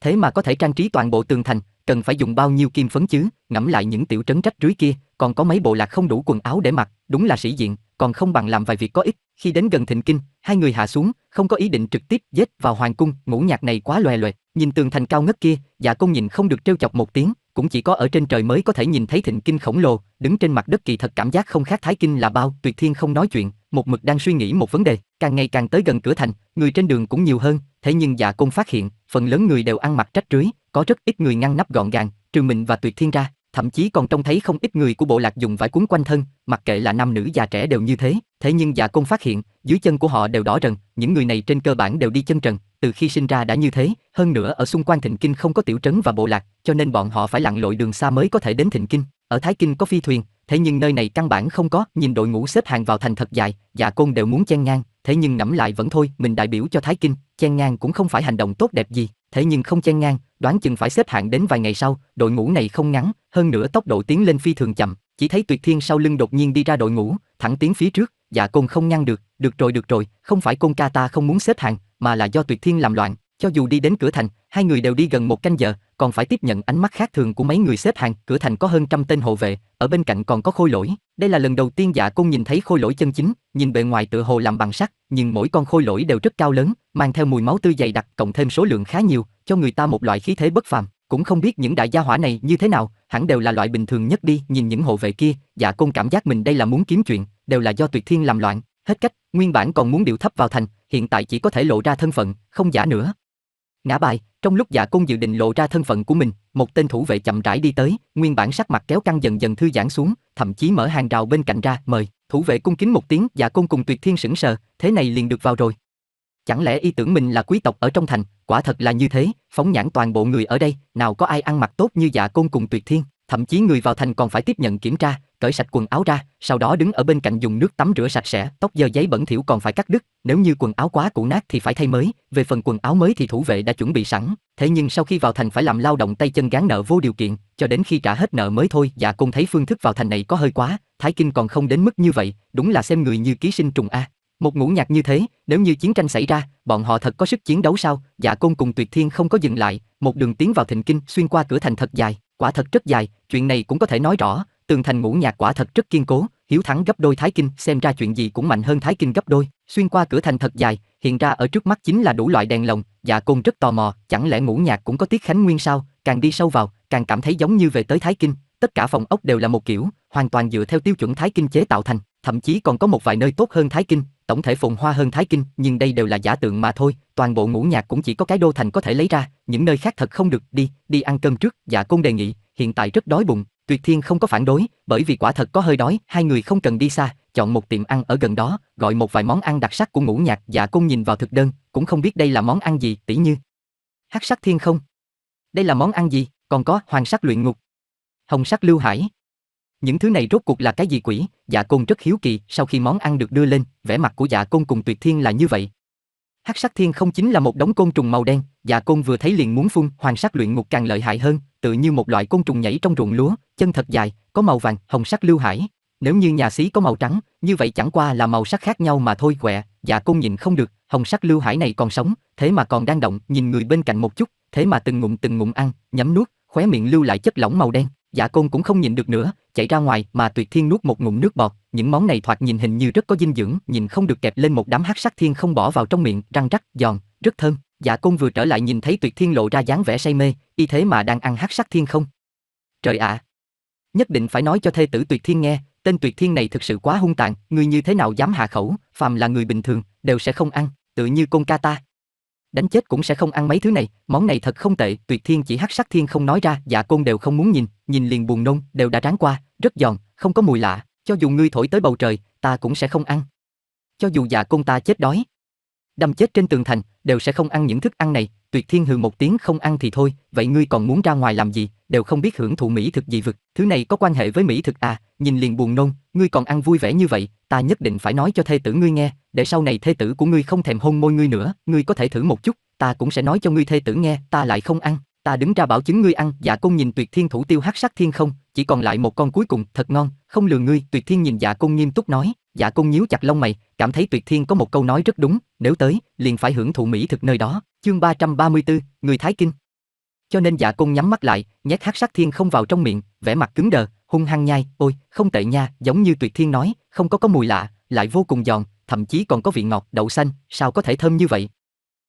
thế mà có thể trang trí toàn bộ tường thành, cần phải dùng bao nhiêu kim phấn chứ, ngẫm lại những tiểu trấn trách rưới kia, còn có mấy bộ lạc không đủ quần áo để mặc, đúng là sĩ diện, còn không bằng làm vài việc có ích. Khi đến gần Thịnh Kinh, hai người hạ xuống, không có ý định trực tiếp giết vào hoàng cung, ngũ nhạc này quá loè loẹt, nhìn tường thành cao ngất kia, Dạ Công nhìn không được trêu chọc một tiếng, cũng chỉ có ở trên trời mới có thể nhìn thấy Thịnh Kinh khổng lồ, đứng trên mặt đất kỳ thật cảm giác không khác Thái Kinh là bao, Tuyệt Thiên không nói chuyện, một mực đang suy nghĩ một vấn đề, càng ngày càng tới gần cửa thành, người trên đường cũng nhiều hơn, thế nhưng Dạ Côn phát hiện, phần lớn người đều ăn mặc trách rưới, có rất ít người ngăn nắp gọn gàng, trừ mình và Tuyệt Thiên ra, thậm chí còn trông thấy không ít người của bộ lạc dùng vải cuốn quanh thân, mặc kệ là nam nữ già trẻ đều như thế, thế nhưng Dạ Côn phát hiện, dưới chân của họ đều đỏ rần, những người này trên cơ bản đều đi chân trần, từ khi sinh ra đã như thế, hơn nữa ở xung quanh Thịnh Kinh không có tiểu trấn và bộ lạc, cho nên bọn họ phải lặn lội đường xa mới có thể đến Thịnh Kinh. Ở Thái Kinh có phi thuyền, thế nhưng nơi này căn bản không có, nhìn đội ngũ xếp hàng vào thành thật dài, dạ côn đều muốn chen ngang, thế nhưng ngẫm lại vẫn thôi, mình đại biểu cho Thái Kinh, chen ngang cũng không phải hành động tốt đẹp gì, thế nhưng không chen ngang, đoán chừng phải xếp hạng đến vài ngày sau, đội ngũ này không ngắn, hơn nữa tốc độ tiến lên phi thường chậm, chỉ thấy Tuyệt Thiên sau lưng đột nhiên đi ra đội ngũ, thẳng tiến phía trước, dạ côn không ngăn được, được rồi được rồi, không phải côn ca ta không muốn xếp hàng mà là do Tuyệt Thiên làm loạn, cho dù đi đến cửa thành, hai người đều đi gần một canh giờ, còn phải tiếp nhận ánh mắt khác thường của mấy người xếp hàng, cửa thành có hơn trăm tên hộ vệ, ở bên cạnh còn có khôi lỗi. Đây là lần đầu tiên Dạ Côn nhìn thấy khôi lỗi chân chính, nhìn bề ngoài tựa hồ làm bằng sắt, nhưng mỗi con khôi lỗi đều rất cao lớn, mang theo mùi máu tươi dày đặc, cộng thêm số lượng khá nhiều, cho người ta một loại khí thế bất phàm, cũng không biết những đại gia hỏa này như thế nào, hẳn đều là loại bình thường nhất đi, nhìn những hộ vệ kia, Dạ Côn cảm giác mình đây là muốn kiếm chuyện, đều là do Tuyệt Thiên làm loạn, hết cách, nguyên bản còn muốn điệu thấp vào thành, hiện tại chỉ có thể lộ ra thân phận, không giả nữa. Ngã bài, trong lúc Dạ cung dự định lộ ra thân phận của mình, một tên thủ vệ chậm rãi đi tới, nguyên bản sắc mặt kéo căng dần dần thư giãn xuống, thậm chí mở hàng rào bên cạnh ra, mời. Thủ vệ cung kính một tiếng, Dạ cung cùng Tuyệt Thiên sững sờ, thế này liền được vào rồi. Chẳng lẽ y tưởng mình là quý tộc ở trong thành, quả thật là như thế, phóng nhãn toàn bộ người ở đây, nào có ai ăn mặc tốt như Dạ cung cùng Tuyệt Thiên, thậm chí người vào thành còn phải tiếp nhận kiểm tra, cởi sạch quần áo ra, sau đó đứng ở bên cạnh dùng nước tắm rửa sạch sẽ, tóc dơ giấy bẩn thỉu còn phải cắt đứt, nếu như quần áo quá cũ nát thì phải thay mới, về phần quần áo mới thì thủ vệ đã chuẩn bị sẵn, thế nhưng sau khi vào thành phải làm lao động tay chân gán nợ vô điều kiện, cho đến khi trả hết nợ mới thôi, dạ cung thấy phương thức vào thành này có hơi quá, Thái Kinh còn không đến mức như vậy, đúng là xem người như ký sinh trùng a. Một ngũ nhạc như thế, nếu như chiến tranh xảy ra, bọn họ thật có sức chiến đấu sao? Dạ Côn cùng Tuyệt Thiên không có dừng lại, một đường tiến vào thịnh kinh, xuyên qua cửa thành thật dài, quả thật rất dài, chuyện này cũng có thể nói rõ, tường thành ngũ nhạc quả thật rất kiên cố hiếu thắng gấp đôi thái kinh xem ra chuyện gì cũng mạnh hơn thái kinh gấp đôi xuyên qua cửa thành thật dài hiện ra ở trước mắt chính là đủ loại đèn lồng dạ côn rất tò mò chẳng lẽ ngũ nhạc cũng có tiết khánh nguyên sao càng đi sâu vào càng cảm thấy giống như về tới thái kinh tất cả phòng ốc đều là một kiểu hoàn toàn dựa theo tiêu chuẩn thái kinh chế tạo thành thậm chí còn có một vài nơi tốt hơn thái kinh tổng thể phồn hoa hơn thái kinh nhưng đây đều là giả tượng mà thôi toàn bộ ngũ nhạc cũng chỉ có cái đô thành có thể lấy ra những nơi khác thật không được đi đi ăn cơm trước dạ côn đề nghị hiện tại rất đói bụng Tuyệt Thiên không có phản đối, bởi vì quả thật có hơi đói, hai người không cần đi xa, chọn một tiệm ăn ở gần đó, gọi một vài món ăn đặc sắc của ngũ nhạc dạ cung nhìn vào thực đơn, cũng không biết đây là món ăn gì, tỉ như hắc sắc thiên không. Đây là món ăn gì, còn có hoàng sắc luyện ngục, hồng sắc lưu hải. Những thứ này rốt cuộc là cái gì quỷ, dạ cung rất hiếu kỳ, sau khi món ăn được đưa lên, vẻ mặt của dạ cung cùng tuyệt thiên là như vậy. Hắc sắc thiên không chính là một đống côn trùng màu đen, dạ cung vừa thấy liền muốn phun, hoàng sắc luyện ngục càng lợi hại hơn, tựa như một loại côn trùng nhảy trong ruộng lúa, chân thật dài, có màu vàng, hồng sắc lưu hải. Nếu như nhà xí có màu trắng, như vậy chẳng qua là màu sắc khác nhau mà thôi quẹ, dạ côn nhìn không được, hồng sắc lưu hải này còn sống, thế mà còn đang động, nhìn người bên cạnh một chút, thế mà từng ngụm từng ngụm ăn, nhấm nuốt, khóe miệng lưu lại chất lỏng màu đen, dạ côn cũng không nhìn được nữa, chạy ra ngoài mà tuyệt thiên nuốt một ngụm nước bọt, những món này thoạt nhìn hình như rất có dinh dưỡng, nhìn không được kẹp lên một đám hắc sắc thiên không bỏ vào trong miệng, răng rắc, giòn, rất thơm. Dạ công vừa trở lại nhìn thấy Tuyệt Thiên lộ ra dáng vẻ say mê, y thế mà đang ăn hắc sắc thiên không. Trời ạ! À. Nhất định phải nói cho thê tử Tuyệt Thiên nghe, tên Tuyệt Thiên này thực sự quá hung tàn, người như thế nào dám hạ khẩu, phàm là người bình thường, đều sẽ không ăn, tự như con ca ta. Đánh chết cũng sẽ không ăn mấy thứ này, món này thật không tệ, Tuyệt Thiên chỉ hắc sắc thiên không nói ra, dạ côn đều không muốn nhìn, nhìn liền buồn nôn, đều đã tráng qua, rất giòn, không có mùi lạ, cho dù ngươi thổi tới bầu trời, ta cũng sẽ không ăn. Cho dù dạ côn ta chết đói, đâm chết trên tường thành, đều sẽ không ăn những thức ăn này, Tuyệt Thiên hừ một tiếng không ăn thì thôi, vậy ngươi còn muốn ra ngoài làm gì, đều không biết hưởng thụ mỹ thực gì vực, thứ này có quan hệ với mỹ thực à, nhìn liền buồn nôn, ngươi còn ăn vui vẻ như vậy, ta nhất định phải nói cho thê tử ngươi nghe, để sau này thê tử của ngươi không thèm hôn môi ngươi nữa, ngươi có thể thử một chút, ta cũng sẽ nói cho ngươi thê tử nghe, ta lại không ăn, ta đứng ra bảo chứng ngươi ăn, Dạ Công nhìn Tuyệt Thiên thủ tiêu hắc sắc thiên không, chỉ còn lại một con cuối cùng, thật ngon, không lừa ngươi, Tuyệt Thiên nhìn Dạ Công nghiêm túc nói, Dạ cung nhíu chặt lông mày, cảm thấy Tuyệt Thiên có một câu nói rất đúng, nếu tới, liền phải hưởng thụ mỹ thực nơi đó. Chương 334, người Thái Kinh. Cho nên Dạ cung nhắm mắt lại, nhét Hắc Sát Thiên không vào trong miệng, vẻ mặt cứng đờ, hung hăng nhai, "Ôi, không tệ nha, giống như Tuyệt Thiên nói, không có có mùi lạ, lại vô cùng giòn, thậm chí còn có vị ngọt đậu xanh, sao có thể thơm như vậy?"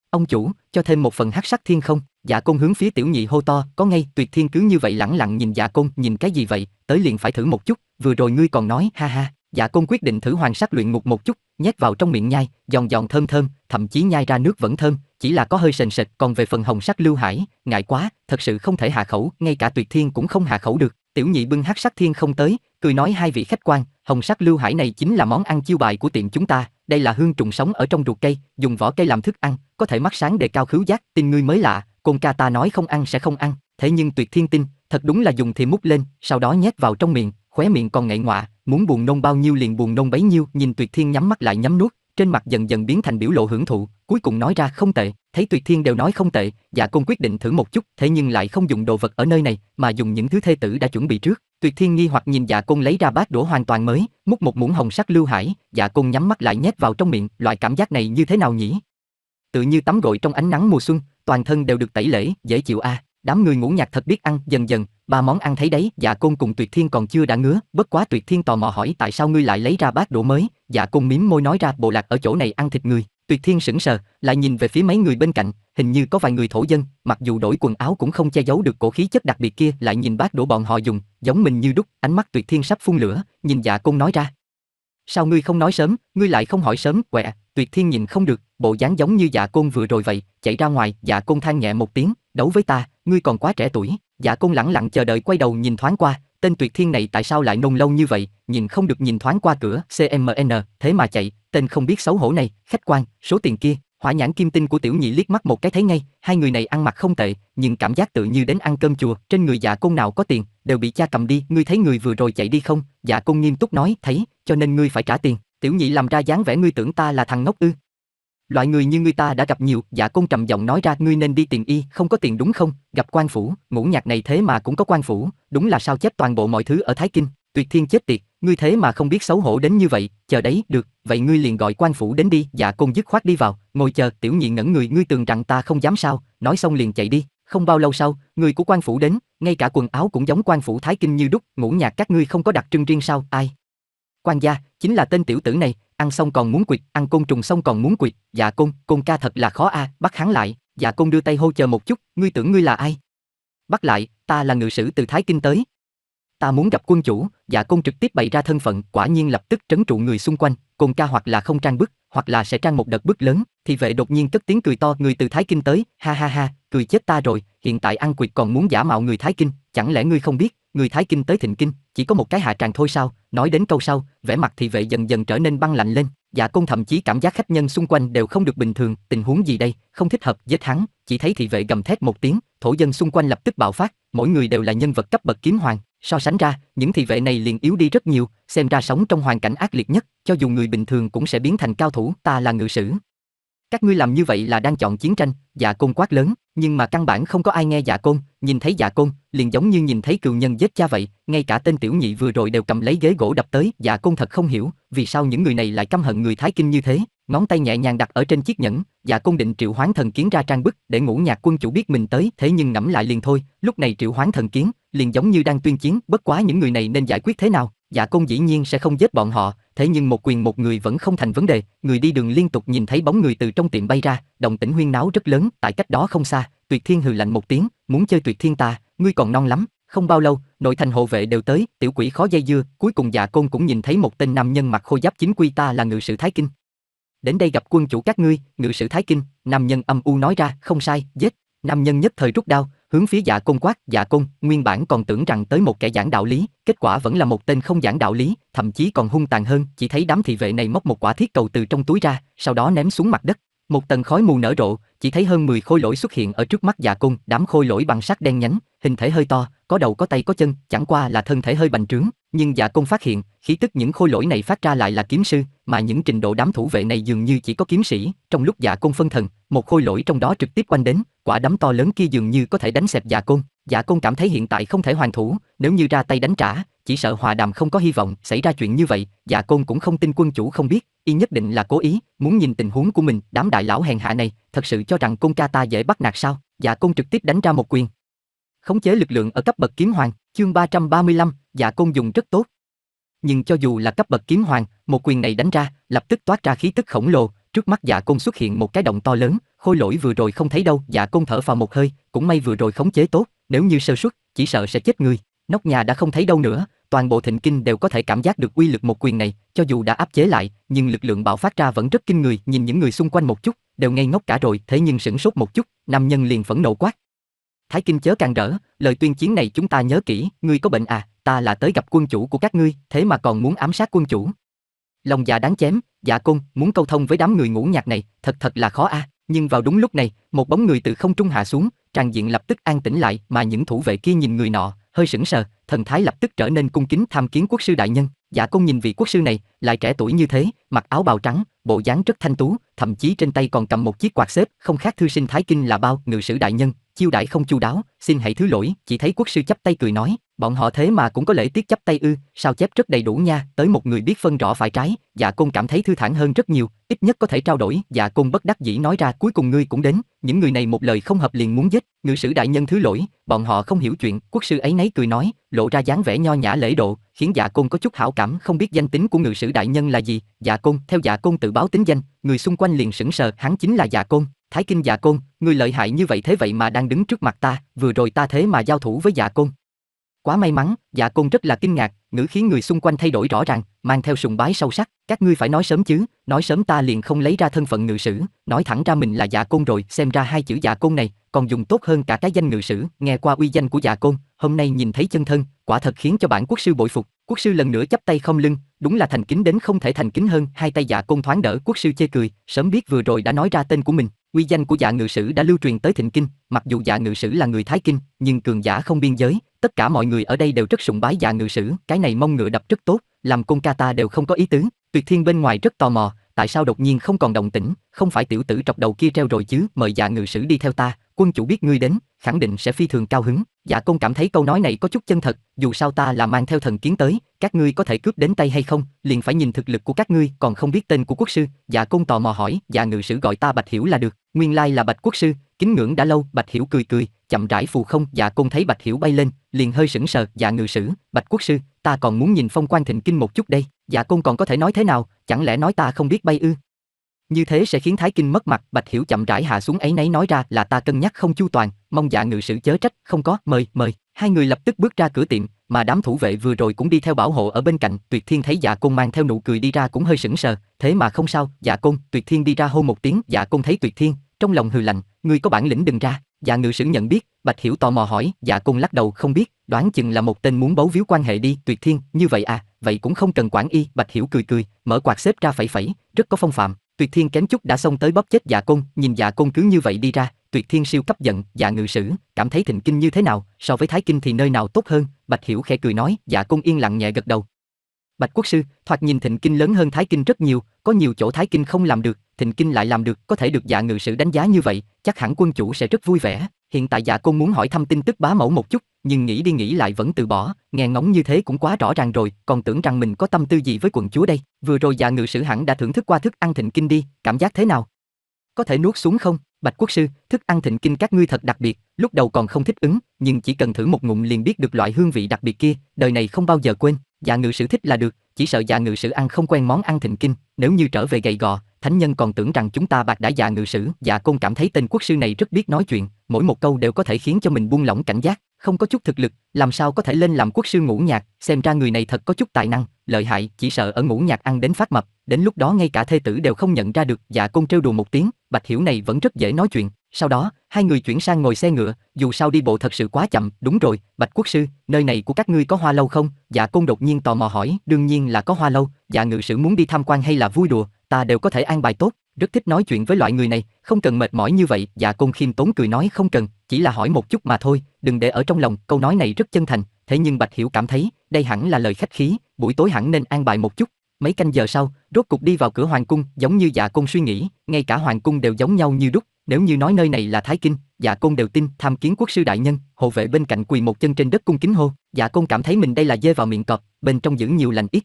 Ông chủ, cho thêm một phần Hắc sắc Thiên không? Dạ cung hướng phía Tiểu Nhị hô to, có ngay, Tuyệt Thiên cứ như vậy lẳng lặng nhìn Dạ cung nhìn cái gì vậy, tới liền phải thử một chút, vừa rồi ngươi còn nói ha ha. Dạ Côn quyết định thử hoàng sắc luyện ngục một chút, nhét vào trong miệng nhai, giòn giòn thơm thơm, thậm chí nhai ra nước vẫn thơm, chỉ là có hơi sền sệt, còn về phần hồng sắc lưu hải, ngại quá, thật sự không thể hạ khẩu, ngay cả Tuyệt Thiên cũng không hạ khẩu được. Tiểu nhị bưng hắc sắc thiên không tới, cười nói hai vị khách quan, hồng sắc lưu hải này chính là món ăn chiêu bài của tiệm chúng ta, đây là hương trùng sống ở trong ruột cây, dùng vỏ cây làm thức ăn, có thể mắt sáng để cao khứu giác, tin ngươi mới lạ, côn ca ta nói không ăn sẽ không ăn, thế nhưng Tuyệt Thiên tin, thật đúng là dùng thì múc lên, sau đó nhét vào trong miệng, khóe miệng còn ngậy ngọa, muốn buồn nôn bao nhiêu liền buồn nôn bấy nhiêu, nhìn Tuyệt Thiên nhắm mắt lại nhắm nuốt, trên mặt dần dần biến thành biểu lộ hưởng thụ, cuối cùng nói ra không tệ, thấy Tuyệt Thiên đều nói không tệ, Dạ Côn quyết định thử một chút, thế nhưng lại không dùng đồ vật ở nơi này, mà dùng những thứ thê tử đã chuẩn bị trước. Tuyệt Thiên nghi hoặc nhìn Dạ Côn lấy ra bát đũa hoàn toàn mới, múc một muỗng hồng sắc lưu hải, Dạ Côn nhắm mắt lại nhét vào trong miệng, loại cảm giác này như thế nào nhỉ? Tự như tắm gội trong ánh nắng mùa xuân, toàn thân đều được tẩy lễ, dễ chịu a. À. Đám người ngủ nhạc thật biết ăn, dần dần, ba món ăn thấy đấy dạ côn cùng tuyệt thiên còn chưa đã ngứa bất quá tuyệt thiên tò mò hỏi tại sao ngươi lại lấy ra bát đũa mới dạ côn mím môi nói ra bộ lạc ở chỗ này ăn thịt người tuyệt thiên sững sờ lại nhìn về phía mấy người bên cạnh hình như có vài người thổ dân mặc dù đổi quần áo cũng không che giấu được cổ khí chất đặc biệt kia lại nhìn bát đũa bọn họ dùng giống mình như đúc ánh mắt tuyệt thiên sắp phun lửa nhìn dạ côn nói ra sao ngươi không nói sớm ngươi lại không hỏi sớm quẹ tuyệt thiên nhìn không được bộ dáng giống như dạ côn vừa rồi vậy chạy ra ngoài dạ côn than nhẹ một tiếng đấu với ta ngươi còn quá trẻ tuổi Dạ Côn lẳng lặng chờ đợi quay đầu nhìn thoáng qua, tên tuyệt thiên này tại sao lại nông lâu như vậy, nhìn không được nhìn thoáng qua cửa, CMN, thế mà chạy, tên không biết xấu hổ này, khách quan, số tiền kia, hỏa nhãn kim tinh của tiểu nhị liếc mắt một cái thấy ngay, hai người này ăn mặc không tệ, nhưng cảm giác tự như đến ăn cơm chùa, trên người dạ côn nào có tiền, đều bị cha cầm đi, ngươi thấy người vừa rồi chạy đi không, dạ côn nghiêm túc nói, thấy, cho nên ngươi phải trả tiền, tiểu nhị làm ra dáng vẻ ngươi tưởng ta là thằng ngốc ư, Loại người như ngươi ta đã gặp nhiều, giả côn trầm giọng nói ra ngươi nên đi tiền y, không có tiền đúng không, gặp quan phủ, ngũ nhạc này thế mà cũng có quan phủ, đúng là sao chép toàn bộ mọi thứ ở Thái Kinh, tuyệt thiên chết tiệt, ngươi thế mà không biết xấu hổ đến như vậy, chờ đấy, được, vậy ngươi liền gọi quan phủ đến đi, giả côn dứt khoát đi vào, ngồi chờ, tiểu nhị ngẩn người ngươi tưởng rằng ta không dám sao, nói xong liền chạy đi, không bao lâu sau, người của quan phủ đến, ngay cả quần áo cũng giống quan phủ Thái Kinh như đúc, ngũ nhạc các ngươi không có đặc trưng riêng sao, ai? Quan gia, chính là tên tiểu tử này, ăn xong còn muốn quỵt, ăn côn trùng xong còn muốn quỵt, dạ côn, côn ca thật là khó a, à, bắt hắn lại, dạ côn đưa tay hô chờ một chút, ngươi tưởng ngươi là ai? Bắt lại, ta là ngự sử từ Thái Kinh tới. Ta muốn gặp quân chủ, dạ côn trực tiếp bày ra thân phận, quả nhiên lập tức trấn trụ người xung quanh, côn ca hoặc là không trang bức, hoặc là sẽ trang một đợt bức lớn, thì vệ đột nhiên cất tiếng cười to người từ Thái Kinh tới, ha ha ha, cười chết ta rồi, hiện tại ăn quỵt còn muốn giả mạo người Thái Kinh, chẳng lẽ ngươi không biết, người Thái Kinh tới thịnh kinh, chỉ có một cái hạ tràng thôi sao nói đến câu sau vẻ mặt thị vệ dần dần trở nên băng lạnh lên dạ cung thậm chí cảm giác khách nhân xung quanh đều không được bình thường tình huống gì đây không thích hợp giết hắn chỉ thấy thị vệ gầm thét một tiếng thổ dân xung quanh lập tức bạo phát mỗi người đều là nhân vật cấp bậc kiếm hoàng so sánh ra những thị vệ này liền yếu đi rất nhiều xem ra sống trong hoàn cảnh ác liệt nhất cho dù người bình thường cũng sẽ biến thành cao thủ ta là ngự sử các ngươi làm như vậy là đang chọn chiến tranh, dạ côn quát lớn, nhưng mà căn bản không có ai nghe dạ côn, nhìn thấy dạ côn, liền giống như nhìn thấy cựu nhân giết cha vậy, ngay cả tên tiểu nhị vừa rồi đều cầm lấy ghế gỗ đập tới, dạ côn thật không hiểu, vì sao những người này lại căm hận người Thái Kinh như thế, ngón tay nhẹ nhàng đặt ở trên chiếc nhẫn, dạ côn định triệu hoán thần kiến ra trang bức để ngũ nhạc quân chủ biết mình tới, thế nhưng ngẫm lại liền thôi, lúc này triệu hoán thần kiến, liền giống như đang tuyên chiến, bất quá những người này nên giải quyết thế nào, Dạ Côn dĩ nhiên sẽ không giết bọn họ, thế nhưng một quyền một người vẫn không thành vấn đề, người đi đường liên tục nhìn thấy bóng người từ trong tiệm bay ra, đồng tĩnh huyên náo rất lớn, tại cách đó không xa, Tuyệt Thiên hừ lạnh một tiếng, muốn chơi Tuyệt Thiên ta, ngươi còn non lắm, không bao lâu, nội thành hộ vệ đều tới, tiểu quỷ khó dây dưa, cuối cùng Dạ Côn cũng nhìn thấy một tên nam nhân mặc khôi giáp chính quy ta là ngự sử Thái Kinh. Đến đây gặp quân chủ các ngươi, ngự sử Thái Kinh, nam nhân âm u nói ra, không sai, giết. Nam nhân nhất thời rút đao, hướng phía dạ công quát dạ công nguyên bản còn tưởng rằng tới một kẻ giảng đạo lý kết quả vẫn là một tên không giảng đạo lý thậm chí còn hung tàn hơn chỉ thấy đám thị vệ này móc một quả thiết cầu từ trong túi ra sau đó ném xuống mặt đất một tầng khói mù nở rộ chỉ thấy hơn 10 khôi lỗi xuất hiện ở trước mắt dạ cung đám khôi lỗi bằng sắt đen nhánh hình thể hơi to có đầu có tay có chân, chẳng qua là thân thể hơi bành trướng, nhưng giả Công phát hiện, khí tức những khôi lỗi này phát ra lại là kiếm sư, mà những trình độ đám thủ vệ này dường như chỉ có kiếm sĩ, trong lúc giả Công phân thần, một khôi lỗi trong đó trực tiếp quanh đến, quả đấm to lớn kia dường như có thể đánh xẹp giả Công, Giả Công cảm thấy hiện tại không thể hoàn thủ, nếu như ra tay đánh trả, chỉ sợ hòa đàm không có hy vọng xảy ra chuyện như vậy Giả côn cũng không tin quân chủ không biết y nhất định là cố ý muốn nhìn tình huống của mình đám đại lão hèn hạ này thật sự cho rằng côn ca ta dễ bắt nạt sao dạ côn trực tiếp đánh ra một quyền Khống chế lực lượng ở cấp bậc kiếm hoàng, chương 335, dạ côn dùng rất tốt. Nhưng cho dù là cấp bậc kiếm hoàng, một quyền này đánh ra, lập tức toát ra khí tức khổng lồ, trước mắt dạ côn xuất hiện một cái động to lớn, khôi lỗi vừa rồi không thấy đâu, dạ côn thở vào một hơi, cũng may vừa rồi khống chế tốt, nếu như sơ suất, chỉ sợ sẽ chết người. Nóc nhà đã không thấy đâu nữa, toàn bộ thịnh kinh đều có thể cảm giác được uy lực một quyền này, cho dù đã áp chế lại, nhưng lực lượng bạo phát ra vẫn rất kinh người, nhìn những người xung quanh một chút, đều ngây ngốc cả rồi, thế nhưng sững sốt một chút, nam nhân liền phẫn nộ quát, Thái Kinh chớ càng rỡ, lời tuyên chiến này chúng ta nhớ kỹ, ngươi có bệnh à, ta là tới gặp quân chủ của các ngươi, thế mà còn muốn ám sát quân chủ. Lòng dạ đáng chém, dạ côn, muốn câu thông với đám người ngũ nhạc này, thật thật là khó a. À. Nhưng vào đúng lúc này, một bóng người từ không trung hạ xuống, tràn diện lập tức an tĩnh lại mà những thủ vệ kia nhìn người nọ, hơi sững sờ, thần thái lập tức trở nên cung kính tham kiến quốc sư đại nhân. Giả công nhìn vị quốc sư này, lại trẻ tuổi như thế, mặc áo bào trắng, bộ dáng rất thanh tú, thậm chí trên tay còn cầm một chiếc quạt xếp, không khác thư sinh Thái Kinh là bao, ngự sử đại nhân, chiêu đãi không chu đáo, xin hãy thứ lỗi, chỉ thấy quốc sư chắp tay cười nói, bọn họ thế mà cũng có lễ tiết chấp tay ư, sao chép rất đầy đủ nha, tới một người biết phân rõ phải trái, dạ côn cảm thấy thư thản hơn rất nhiều, ít nhất có thể trao đổi, dạ côn bất đắc dĩ nói ra cuối cùng ngươi cũng đến, những người này một lời không hợp liền muốn giết, ngự sử đại nhân thứ lỗi, bọn họ không hiểu chuyện, quốc sư ấy nấy cười nói, lộ ra dáng vẻ nho nhã lễ độ, khiến dạ côn có chút hảo cảm không biết danh tính của ngự sử đại nhân là gì, dạ côn, theo dạ côn tự báo tính danh, người xung quanh liền sững sờ, hắn chính là dạ côn. Thái Kinh Dạ Côn, người lợi hại như vậy thế vậy mà đang đứng trước mặt ta, vừa rồi ta thế mà giao thủ với Dạ Côn, Quá may mắn, Dạ Côn rất là kinh ngạc, ngữ khiến người xung quanh thay đổi rõ ràng, mang theo sùng bái sâu sắc, các ngươi phải nói sớm chứ, nói sớm ta liền không lấy ra thân phận ngự sử, nói thẳng ra mình là Dạ Côn rồi, xem ra hai chữ Dạ Côn này còn dùng tốt hơn cả cái danh ngự sử, nghe qua uy danh của Dạ Côn, hôm nay nhìn thấy chân thân, quả thật khiến cho bản quốc sư bội phục. Quốc sư lần nữa chắp tay không lưng, đúng là thành kính đến không thể thành kính hơn, hai tay Dạ Côn thoáng đỡ quốc sư chê cười, sớm biết vừa rồi đã nói ra tên của mình, Uy danh của dạ ngự sử đã lưu truyền tới thịnh kinh, mặc dù dạ ngự sử là người Thái Kinh, nhưng cường giả không biên giới, tất cả mọi người ở đây đều rất sùng bái dạ ngự sử, cái này mong ngựa đập rất tốt, làm côn ca ta đều không có ý tứ. Tuyệt Thiên bên ngoài rất tò mò, tại sao đột nhiên không còn đồng tĩnh, không phải tiểu tử trọc đầu kia treo rồi chứ, mời dạ ngự sử đi theo ta, quân chủ biết ngươi đến, khẳng định sẽ phi thường cao hứng. Dạ công cảm thấy câu nói này có chút chân thật, dù sao ta là mang theo thần kiến tới, các ngươi có thể cướp đến tay hay không, liền phải nhìn thực lực của các ngươi, còn không biết tên của quốc sư. Dạ công tò mò hỏi, dạ ngự sử gọi ta Bạch Hiểu là được, nguyên lai là Bạch quốc sư, kính ngưỡng đã lâu, Bạch Hiểu cười cười, chậm rãi phù không, dạ công thấy Bạch Hiểu bay lên, liền hơi sững sờ, dạ ngự sử, Bạch quốc sư, ta còn muốn nhìn phong quan thịnh kinh một chút đây. Dạ Côn còn có thể nói thế nào, chẳng lẽ nói ta không biết bay ư? Như thế sẽ khiến Thái Kinh mất mặt, Bạch Hiểu chậm rãi hạ xuống ấy nấy nói ra là ta cân nhắc không chu toàn, mong dạ ngự sử chớ trách, không có, mời, mời. Hai người lập tức bước ra cửa tiệm, mà đám thủ vệ vừa rồi cũng đi theo bảo hộ ở bên cạnh, Tuyệt Thiên thấy Dạ Côn mang theo nụ cười đi ra cũng hơi sững sờ, thế mà không sao, Dạ Côn, Tuyệt Thiên đi ra hô một tiếng, Dạ Côn thấy Tuyệt Thiên, trong lòng hừ lạnh, người có bản lĩnh đừng ra. Dạ ngự sử nhận biết, Bạch Hiểu tò mò hỏi, dạ cung lắc đầu không biết, đoán chừng là một tên muốn bấu víu quan hệ đi, tuyệt thiên, như vậy à, vậy cũng không cần quản y, Bạch Hiểu cười cười, mở quạt xếp ra phẩy phẩy, rất có phong phạm, tuyệt thiên kém chút đã xông tới bóp chết dạ cung, nhìn dạ cung cứ như vậy đi ra, tuyệt thiên siêu cấp giận, dạ ngự sử, cảm thấy thịnh kinh như thế nào, so với thái kinh thì nơi nào tốt hơn, Bạch Hiểu khẽ cười nói, dạ cung yên lặng nhẹ gật đầu, Bạch Quốc sư, thoạt nhìn Thịnh Kinh lớn hơn Thái Kinh rất nhiều, có nhiều chỗ Thái Kinh không làm được, Thịnh Kinh lại làm được, có thể được dạ ngự sử đánh giá như vậy, chắc hẳn quân chủ sẽ rất vui vẻ. Hiện tại dạ cô muốn hỏi thăm tin tức bá mẫu một chút, nhưng nghĩ đi nghĩ lại vẫn từ bỏ, nghe ngóng như thế cũng quá rõ ràng rồi, còn tưởng rằng mình có tâm tư gì với quận chúa đây. Vừa rồi dạ ngự sử hẳn đã thưởng thức qua thức ăn Thịnh Kinh đi, cảm giác thế nào? Có thể nuốt xuống không? Bạch Quốc sư, thức ăn Thịnh Kinh các ngươi thật đặc biệt, lúc đầu còn không thích ứng, nhưng chỉ cần thử một ngụm liền biết được loại hương vị đặc biệt kia, đời này không bao giờ quên. Dạ ngự sử thích là được, chỉ sợ dạ ngự sử ăn không quen món ăn thịnh kinh, nếu như trở về gầy gò, thánh nhân còn tưởng rằng chúng ta bạc đã dạ ngự sử. Dạ côn cảm thấy tên quốc sư này rất biết nói chuyện, mỗi một câu đều có thể khiến cho mình buông lỏng cảnh giác, không có chút thực lực, làm sao có thể lên làm quốc sư ngũ nhạc, xem ra người này thật có chút tài năng, lợi hại, chỉ sợ ở ngũ nhạc ăn đến phát mập, đến lúc đó ngay cả thê tử đều không nhận ra được, dạ côn trêu đùa một tiếng, bạch hiểu này vẫn rất dễ nói chuyện, sau đó, hai người chuyển sang ngồi xe ngựa, dù sao đi bộ thật sự quá chậm, đúng rồi, bạch quốc sư, nơi này của các ngươi có hoa lâu không? Dạ côn đột nhiên tò mò hỏi, đương nhiên là có hoa lâu, dạ ngự sử muốn đi tham quan hay là vui đùa, ta đều có thể an bài tốt, rất thích nói chuyện với loại người này, không cần mệt mỏi như vậy, dạ côn khiêm tốn cười nói không cần, chỉ là hỏi một chút mà thôi, đừng để ở trong lòng, câu nói này rất chân thành, thế nhưng Bạch Hiểu cảm thấy, đây hẳn là lời khách khí, buổi tối hẳn nên an bài một chút. Mấy canh giờ sau, rốt cục đi vào cửa hoàng cung, giống như Dạ Côn suy nghĩ, ngay cả hoàng cung đều giống nhau như đúc, nếu như nói nơi này là Thái Kinh, Dạ Côn đều tin, tham kiến quốc sư đại nhân, hộ vệ bên cạnh quỳ một chân trên đất cung kính hô, Dạ Côn cảm thấy mình đây là dê vào miệng cọp, bên trong giữ nhiều lành ít,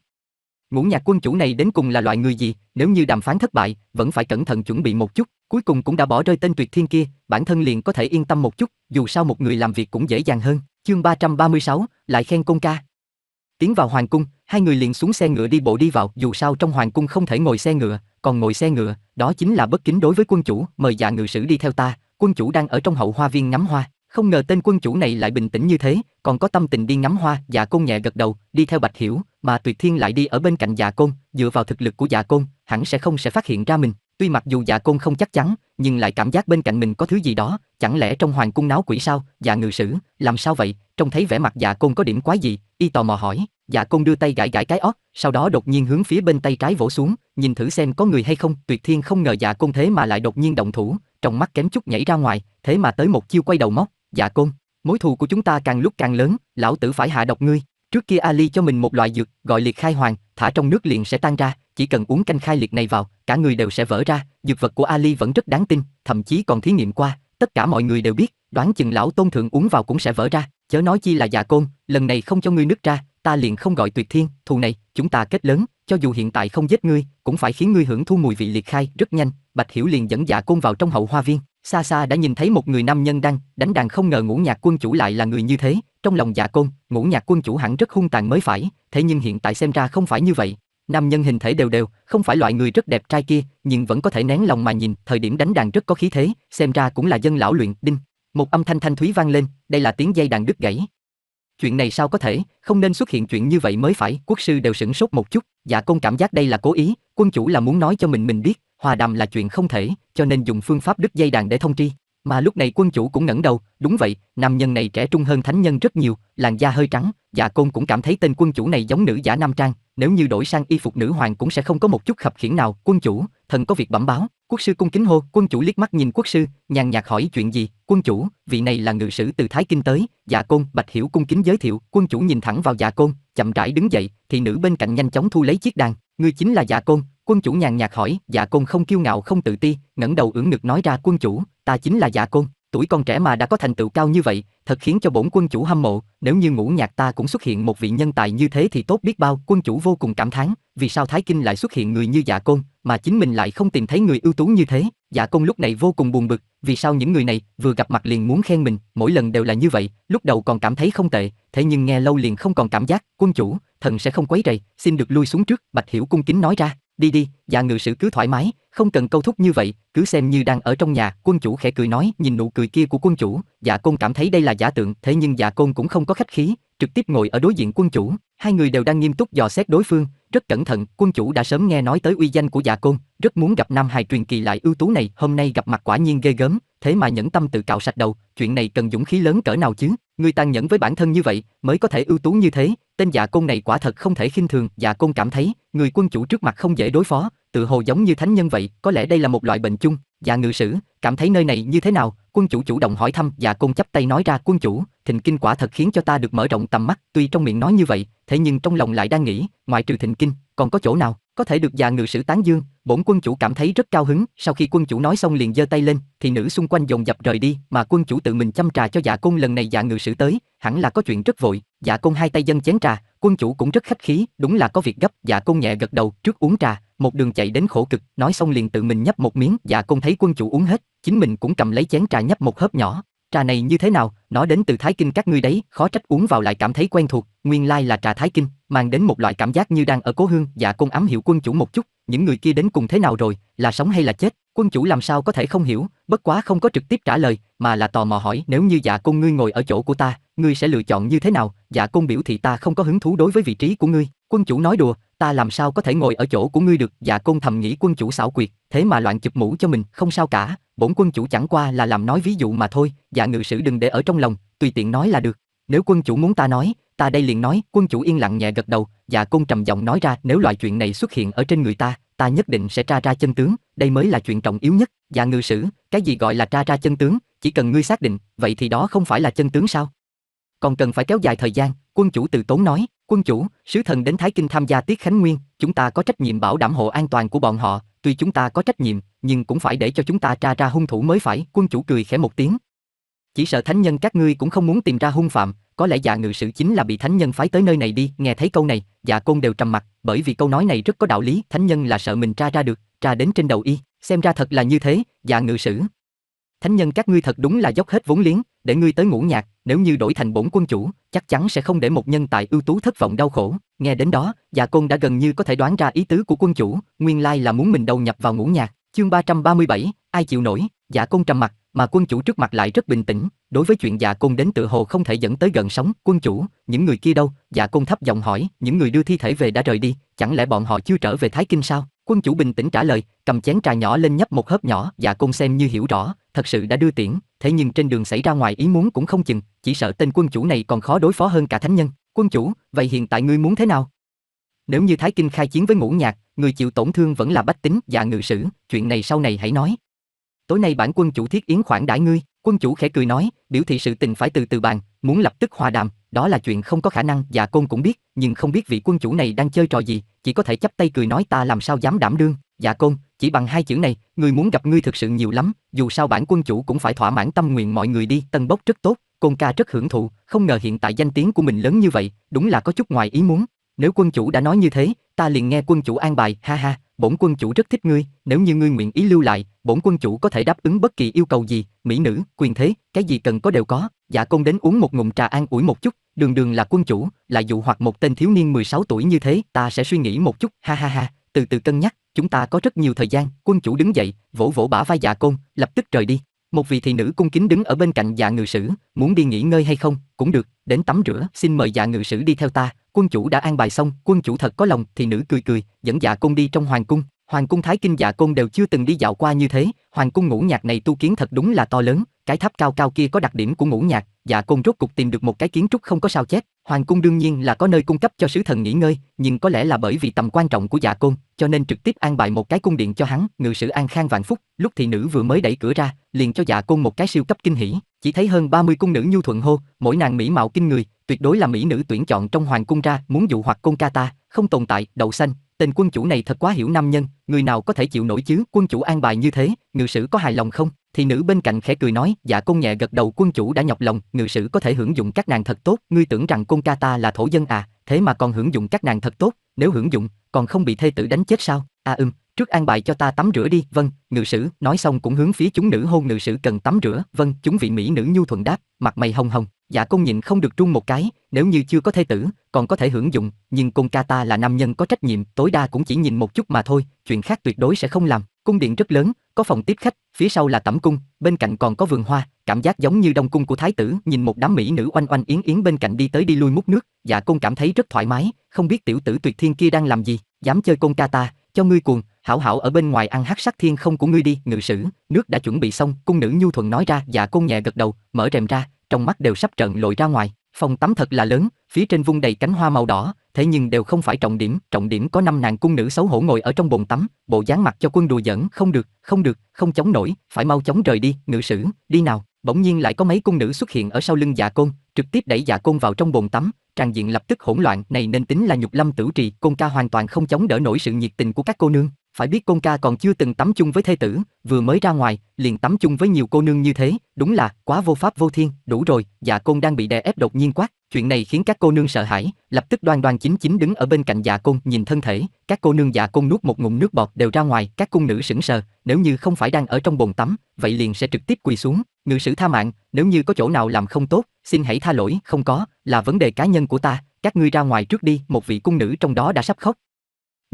Ngũ nhạc quân chủ này đến cùng là loại người gì, nếu như đàm phán thất bại, vẫn phải cẩn thận chuẩn bị một chút, cuối cùng cũng đã bỏ rơi tên tuyệt thiên kia, bản thân liền có thể yên tâm một chút, dù sao một người làm việc cũng dễ dàng hơn. Chương 336, lại khen công ca. Tiến vào hoàng cung, hai người liền xuống xe ngựa đi bộ đi vào, dù sao trong hoàng cung không thể ngồi xe ngựa, còn ngồi xe ngựa, đó chính là bất kính đối với quân chủ, mời dạ ngự sử đi theo ta, quân chủ đang ở trong hậu hoa viên ngắm hoa. Không ngờ tên quân chủ này lại bình tĩnh như thế, còn có tâm tình đi ngắm hoa, Dạ Côn nhẹ gật đầu, đi theo Bạch Hiểu, mà Tuyệt Thiên lại đi ở bên cạnh Dạ Côn, dựa vào thực lực của Dạ Côn, hẳn sẽ không sẽ phát hiện ra mình. Tuy mặc dù Dạ Côn không chắc chắn, nhưng lại cảm giác bên cạnh mình có thứ gì đó, chẳng lẽ trong hoàng cung náo quỷ sao? Dạ ngự sử, làm sao vậy? Trông thấy vẻ mặt Dạ Côn có điểm quái gì, y tò mò hỏi. Dạ Côn đưa tay gãi gãi cái óc, sau đó đột nhiên hướng phía bên tay trái vỗ xuống, nhìn thử xem có người hay không. Tuyệt Thiên không ngờ Dạ Côn thế mà lại đột nhiên động thủ, trong mắt kém chút nhảy ra ngoài, thế mà tới một chiêu quay đầu móc, Dạ côn, mối thù của chúng ta càng lúc càng lớn, lão tử phải hạ độc ngươi. Trước kia Ali cho mình một loại dược, gọi liệt khai hoàng, thả trong nước liền sẽ tan ra, chỉ cần uống canh khai liệt này vào, cả người đều sẽ vỡ ra, dược vật của Ali vẫn rất đáng tin, thậm chí còn thí nghiệm qua, tất cả mọi người đều biết, đoán chừng lão tôn thượng uống vào cũng sẽ vỡ ra, chớ nói chi là dạ côn, lần này không cho ngươi nứt ra, ta liền không gọi tuyệt thiên, thù này, chúng ta kết lớn, cho dù hiện tại không giết ngươi, cũng phải khiến ngươi hưởng thu mùi vị liệt khai, rất nhanh, Bạch Hiểu liền dẫn dạ côn vào trong hậu hoa viên, xa xa đã nhìn thấy một người nam nhân đang đánh đàn không ngờ ngũ nhạc quân chủ lại là người như thế trong lòng dạ côn ngũ nhạc quân chủ hẳn rất hung tàn mới phải thế nhưng hiện tại xem ra không phải như vậy nam nhân hình thể đều đều không phải loại người rất đẹp trai kia nhưng vẫn có thể nén lòng mà nhìn thời điểm đánh đàn rất có khí thế xem ra cũng là dân lão luyện đinh một âm thanh thanh thúy vang lên đây là tiếng dây đàn đứt gãy chuyện này sao có thể không nên xuất hiện chuyện như vậy mới phải quốc sư đều sửng sốt một chút dạ côn cảm giác đây là cố ý quân chủ là muốn nói cho mình mình biết hòa đàm là chuyện không thể, cho nên dùng phương pháp đứt dây đàn để thông tri. Mà lúc này quân chủ cũng ngẩng đầu, đúng vậy, nam nhân này trẻ trung hơn thánh nhân rất nhiều, làn da hơi trắng, dạ côn cũng cảm thấy tên quân chủ này giống nữ giả nam trang, nếu như đổi sang y phục nữ hoàng cũng sẽ không có một chút khập khiển nào. Quân chủ, thần có việc bẩm báo. Quốc sư cung kính hô, quân chủ liếc mắt nhìn quốc sư, nhàn nhạt hỏi chuyện gì. Quân chủ, vị này là ngự sử từ Thái Kinh tới, dạ côn, bạch hiểu cung kính giới thiệu. Quân chủ nhìn thẳng vào dạ côn, chậm rãi đứng dậy, thì nữ bên cạnh nhanh chóng thu lấy chiếc đàn. Ngươi chính là dạ côn, Quân chủ nhàn nhạt hỏi, dạ côn không kiêu ngạo không tự ti, ngẩng đầu ưỡn ngực nói ra quân chủ, ta chính là dạ côn, tuổi con trẻ mà đã có thành tựu cao như vậy, thật khiến cho bổn quân chủ hâm mộ, nếu như ngũ nhạc ta cũng xuất hiện một vị nhân tài như thế thì tốt biết bao, quân chủ vô cùng cảm thán, vì sao Thái Kinh lại xuất hiện người như dạ côn, mà chính mình lại không tìm thấy người ưu tú như thế, dạ côn lúc này vô cùng buồn bực, vì sao những người này vừa gặp mặt liền muốn khen mình, mỗi lần đều là như vậy, lúc đầu còn cảm thấy không tệ, thế nhưng nghe lâu liền không còn cảm giác, quân chủ, thần sẽ không quấy rầy, xin được lui xuống trước, Bạch Hiểu cung kính nói ra. Đi đi, dạ ngự sử cứ thoải mái, không cần câu thúc như vậy, cứ xem như đang ở trong nhà, quân chủ khẽ cười nói, nhìn nụ cười kia của quân chủ, dạ côn cảm thấy đây là giả tượng, thế nhưng dạ côn cũng không có khách khí, trực tiếp ngồi ở đối diện quân chủ, hai người đều đang nghiêm túc dò xét đối phương, rất cẩn thận, quân chủ đã sớm nghe nói tới uy danh của dạ côn, rất muốn gặp nam hài truyền kỳ lại ưu tú này, hôm nay gặp mặt quả nhiên ghê gớm, thế mà nhẫn tâm tự cạo sạch đầu, chuyện này cần dũng khí lớn cỡ nào chứ, Ngươi tàn nhẫn với bản thân như vậy, mới có thể ưu tú như thế, tên dạ côn này quả thật không thể khinh thường, dạ côn cảm thấy, người quân chủ trước mặt không dễ đối phó, tự hồ giống như thánh nhân vậy, có lẽ đây là một loại bệnh chung, dạ ngự sử, cảm thấy nơi này như thế nào, quân chủ chủ động hỏi thăm, dạ côn chấp tay nói ra quân chủ, thịnh kinh quả thật khiến cho ta được mở rộng tầm mắt, tuy trong miệng nói như vậy, thế nhưng trong lòng lại đang nghĩ, ngoại trừ thịnh kinh, còn có chỗ nào? có thể được già ngự sử tán dương, bổn quân chủ cảm thấy rất cao hứng, sau khi quân chủ nói xong liền giơ tay lên, thì nữ xung quanh dồn dập rời đi, mà quân chủ tự mình chăm trà cho dạ cung lần này dạ ngự sử tới, hẳn là có chuyện rất vội, dạ cung hai tay dâng chén trà, quân chủ cũng rất khách khí, đúng là có việc gấp, dạ cung nhẹ gật đầu, trước uống trà, một đường chạy đến khổ cực, nói xong liền tự mình nhấp một miếng, dạ cung thấy quân chủ uống hết, chính mình cũng cầm lấy chén trà nhấp một hớp nhỏ, trà này như thế nào, nó đến từ Thái Kinh các ngươi đấy, khó trách uống vào lại cảm thấy quen thuộc, nguyên lai là trà Thái Kinh, mang đến một loại cảm giác như đang ở cố hương, dạ công ám hiểu quân chủ một chút, những người kia đến cùng thế nào rồi, là sống hay là chết, quân chủ làm sao có thể không hiểu, bất quá không có trực tiếp trả lời, mà là tò mò hỏi nếu như dạ công ngươi ngồi ở chỗ của ta, ngươi sẽ lựa chọn như thế nào, dạ công biểu thị ta không có hứng thú đối với vị trí của ngươi, Quân chủ nói đùa, ta làm sao có thể ngồi ở chỗ của ngươi được, dạ côn thầm nghĩ quân chủ xảo quyệt, thế mà loạn chụp mũ cho mình, không sao cả, bổn quân chủ chẳng qua là làm nói ví dụ mà thôi, dạ ngự sử đừng để ở trong lòng, tùy tiện nói là được. Nếu quân chủ muốn ta nói, ta đây liền nói, quân chủ yên lặng nhẹ gật đầu, dạ côn trầm giọng nói ra, nếu loại chuyện này xuất hiện ở trên người ta, ta nhất định sẽ tra ra chân tướng, đây mới là chuyện trọng yếu nhất, dạ ngự sử, cái gì gọi là tra ra chân tướng, chỉ cần ngươi xác định, vậy thì đó không phải là chân tướng sao? Còn cần phải kéo dài thời gian, quân chủ từ tốn nói, Quân chủ, sứ thần đến Thái Kinh tham gia tiết khánh nguyên, chúng ta có trách nhiệm bảo đảm hộ an toàn của bọn họ, tuy chúng ta có trách nhiệm, nhưng cũng phải để cho chúng ta tra ra hung thủ mới phải. Quân chủ cười khẽ một tiếng. Chỉ sợ thánh nhân các ngươi cũng không muốn tìm ra hung phạm, có lẽ dạ ngự sự chính là bị thánh nhân phái tới nơi này đi. Nghe thấy câu này, dạ côn đều trầm mặt, bởi vì câu nói này rất có đạo lý, thánh nhân là sợ mình tra ra được, tra đến trên đầu y. Xem ra thật là như thế, dạ ngự sử, Thánh nhân các ngươi thật đúng là dốc hết vốn liếng, để ngươi tới ngũ nhạc, nếu như đổi thành bổn quân chủ, chắc chắn sẽ không để một nhân tài ưu tú thất vọng đau khổ. Nghe đến đó, già Côn đã gần như có thể đoán ra ý tứ của quân chủ, nguyên lai là muốn mình đầu nhập vào ngũ nhạc. Chương 337, ai chịu nổi? Dạ Côn trầm mặt, mà quân chủ trước mặt lại rất bình tĩnh, đối với chuyện già Côn đến tự hồ không thể dẫn tới gần sống, quân chủ, những người kia đâu? già Côn thấp giọng hỏi, những người đưa thi thể về đã rời đi, chẳng lẽ bọn họ chưa trở về Thái Kinh sao? Quân chủ bình tĩnh trả lời, cầm chén trà nhỏ lên nhấp một hớp nhỏ, dạ côn xem như hiểu rõ, thật sự đã đưa tiễn, thế nhưng trên đường xảy ra ngoài ý muốn cũng không chừng, chỉ sợ tên quân chủ này còn khó đối phó hơn cả thánh nhân. Quân chủ, vậy hiện tại ngươi muốn thế nào? Nếu như Thái Kinh khai chiến với ngũ nhạc, người chịu tổn thương vẫn là bách tính dạ ngự sử, chuyện này sau này hãy nói tối nay bản quân chủ thiết yến khoản đãi ngươi. Quân chủ khẽ cười nói, biểu thị sự tình phải từ từ bàn, muốn lập tức hòa đàm, đó là chuyện không có khả năng. Dạ Côn cũng biết, nhưng không biết vị quân chủ này đang chơi trò gì, chỉ có thể chắp tay cười nói ta làm sao dám đảm đương. Dạ Côn, chỉ bằng hai chữ này, người muốn gặp ngươi thực sự nhiều lắm, dù sao bản quân chủ cũng phải thỏa mãn tâm nguyện mọi người đi. Tân Bốc rất tốt, Côn ca rất hưởng thụ, không ngờ hiện tại danh tiếng của mình lớn như vậy, đúng là có chút ngoài ý muốn. Nếu quân chủ đã nói như thế, ta liền nghe quân chủ an bài, ha ha, bổn quân chủ rất thích ngươi, nếu như ngươi nguyện ý lưu lại, bổn quân chủ có thể đáp ứng bất kỳ yêu cầu gì, mỹ nữ, quyền thế, cái gì cần có đều có. Dạ công đến uống một ngụm trà an ủi một chút, đường đường là quân chủ, lại dụ hoặc một tên thiếu niên 16 tuổi như thế, ta sẽ suy nghĩ một chút, ha ha ha, từ từ cân nhắc, chúng ta có rất nhiều thời gian. Quân chủ đứng dậy, vỗ vỗ bả vai dạ công, lập tức rời đi. Một vị thị nữ cung kính đứng ở bên cạnh dạ ngự sử, muốn đi nghỉ ngơi hay không, cũng được, đến tắm rửa, xin mời dạ ngự sử đi theo ta, quân chủ đã an bài xong, quân chủ thật có lòng, thì nữ cười cười, dẫn dạ côn đi trong hoàng cung, hoàng cung thái kinh dạ côn đều chưa từng đi dạo qua như thế, hoàng cung ngũ nhạc này tu kiến thật đúng là to lớn, cái tháp cao cao kia có đặc điểm của ngũ nhạc, dạ côn rốt cục tìm được một cái kiến trúc không có sao chép, hoàng cung đương nhiên là có nơi cung cấp cho sứ thần nghỉ ngơi, nhưng có lẽ là bởi vì tầm quan trọng của dạ côn, cho nên trực tiếp an bài một cái cung điện cho hắn, ngự sử an khang vạn phúc, lúc thị nữ vừa mới đẩy cửa ra, liền cho dạ côn một cái siêu cấp kinh hỉ, chỉ thấy hơn 30 cung nữ nhu thuận hô, mỗi nàng mỹ mạo kinh người, tuyệt đối là mỹ nữ tuyển chọn trong hoàng cung ra, muốn dụ hoặc con ca ta, không tồn tại, đậu xanh, tên quân chủ này thật quá hiểu nam nhân, người nào có thể chịu nổi chứ, quân chủ an bài như thế, ngự sử có hài lòng không? Thì nữ bên cạnh khẽ cười nói, dạ công nhẹ gật đầu quân chủ đã nhọc lòng, ngự sử có thể hưởng dụng các nàng thật tốt, ngươi tưởng rằng con ca ta là thổ dân à, thế mà còn hưởng dụng các nàng thật tốt, nếu hưởng dụng, còn không bị thê tử đánh chết sao? À ừm, trước an bài cho ta tắm rửa đi, vâng, ngự sử, nói xong cũng hướng phía chúng nữ hôn ngự sử cần tắm rửa, vâng, chúng vị mỹ nữ nhu thuận đáp, mặt mày hồng hồng. Dạ công nhịn không được trung một cái, nếu như chưa có thê tử, còn có thể hưởng dụng, nhưng cung ca ta là nam nhân có trách nhiệm, tối đa cũng chỉ nhìn một chút mà thôi, chuyện khác tuyệt đối sẽ không làm. Cung điện rất lớn, có phòng tiếp khách, phía sau là tẩm cung, bên cạnh còn có vườn hoa, cảm giác giống như đông cung của thái tử, nhìn một đám mỹ nữ oanh oanh yến yến bên cạnh đi tới đi lui múc nước, dạ công cảm thấy rất thoải mái, không biết tiểu tử tuyệt thiên kia đang làm gì, dám chơi cung ca ta, cho ngươi cuồng, hảo hảo ở bên ngoài ăn hắc sắc thiên không của ngươi đi ngự sử nước đã chuẩn bị xong cung nữ nhu thuận nói ra dạ cung nhẹ gật đầu mở rèm ra trong mắt đều sắp trợn lội ra ngoài. Phòng tắm thật là lớn, phía trên vung đầy cánh hoa màu đỏ, thế nhưng đều không phải trọng điểm, trọng điểm có năm nàng cung nữ xấu hổ ngồi ở trong bồn tắm, bộ dáng mặt cho quân đùa giỡn, không được, không được, không chống nổi, phải mau chóng rời đi, ngự sử, đi nào. Bỗng nhiên lại có mấy cung nữ xuất hiện ở sau lưng Dạ Côn, trực tiếp đẩy Dạ Côn vào trong bồn tắm, tràn diện lập tức hỗn loạn, này nên tính là nhục lâm tử trì, Côn ca hoàn toàn không chống đỡ nổi sự nhiệt tình của các cô nương, phải biết con ca còn chưa từng tắm chung với thê tử, vừa mới ra ngoài, liền tắm chung với nhiều cô nương như thế, đúng là quá vô pháp vô thiên, đủ rồi, dạ côn đang bị đè ép đột nhiên quát, chuyện này khiến các cô nương sợ hãi, lập tức đoan đoan chính chính đứng ở bên cạnh dạ côn, nhìn thân thể, các cô nương dạ côn nuốt một ngụm nước bọt đều ra ngoài, các cung nữ sững sờ, nếu như không phải đang ở trong bồn tắm, vậy liền sẽ trực tiếp quỳ xuống, ngự sử tha mạng, nếu như có chỗ nào làm không tốt, xin hãy tha lỗi, không có, là vấn đề cá nhân của ta, các ngươi ra ngoài trước đi, một vị cung nữ trong đó đã sắp khóc,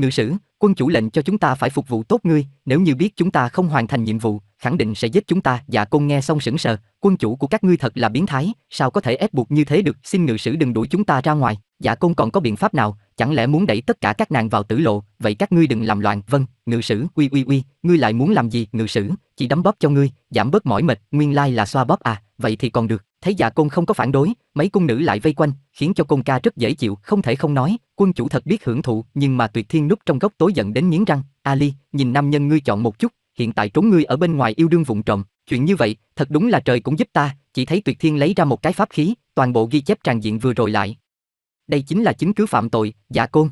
ngự sử, quân chủ lệnh cho chúng ta phải phục vụ tốt ngươi, nếu như biết chúng ta không hoàn thành nhiệm vụ, khẳng định sẽ giết chúng ta. Dạ côn nghe xong sững sờ, quân chủ của các ngươi thật là biến thái, sao có thể ép buộc như thế được, xin ngự sử đừng đuổi chúng ta ra ngoài. Dạ côn còn có biện pháp nào, chẳng lẽ muốn đẩy tất cả các nàng vào tử lộ, vậy các ngươi đừng làm loạn. Vâng, ngự sử, uy uy uy, ngươi lại muốn làm gì, ngự sử, chỉ đấm bóp cho ngươi, giảm bớt mỏi mệt, nguyên lai là xoa bóp à, vậy thì còn được. Thấy dạ côn không có phản đối, mấy cung nữ lại vây quanh, khiến cho côn ca rất dễ chịu, không thể không nói, quân chủ thật biết hưởng thụ, nhưng mà tuyệt thiên núp trong góc tối giận đến nghiến răng, Ali, nhìn nam nhân ngươi chọn một chút, hiện tại trốn ngươi ở bên ngoài yêu đương vụng trộm, chuyện như vậy, thật đúng là trời cũng giúp ta, chỉ thấy tuyệt thiên lấy ra một cái pháp khí, toàn bộ ghi chép tràn diện vừa rồi lại. Đây chính là chứng cứ phạm tội, dạ côn.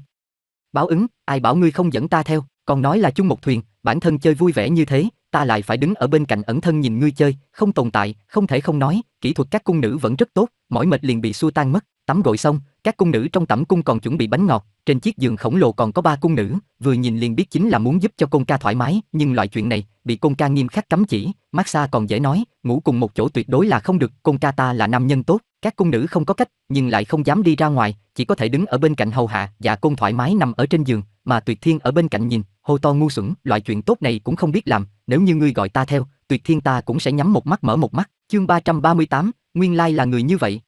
Báo ứng, ai bảo ngươi không dẫn ta theo, còn nói là chung một thuyền, bản thân chơi vui vẻ như thế, ta lại phải đứng ở bên cạnh ẩn thân nhìn ngươi chơi, không tồn tại, không thể không nói, kỹ thuật các cung nữ vẫn rất tốt, mỏi mệt liền bị xua tan mất, tắm gội xong, các cung nữ trong tẩm cung còn chuẩn bị bánh ngọt, trên chiếc giường khổng lồ còn có ba cung nữ, vừa nhìn liền biết chính là muốn giúp cho Côn Ca thoải mái, nhưng loại chuyện này, bị Côn Ca nghiêm khắc cấm chỉ, mát xa còn dễ nói, ngủ cùng một chỗ tuyệt đối là không được, Côn Ca ta là nam nhân tốt, các cung nữ không có cách, nhưng lại không dám đi ra ngoài, chỉ có thể đứng ở bên cạnh hầu hạ, và Côn thoải mái nằm ở trên giường, mà Tuyệt Thiên ở bên cạnh nhìn, hô to ngu xuẩn, loại chuyện tốt này cũng không biết làm, nếu như ngươi gọi ta theo, Tuyệt Thiên ta cũng sẽ nhắm một mắt mở một mắt. Chương 338, nguyên lai là người như vậy.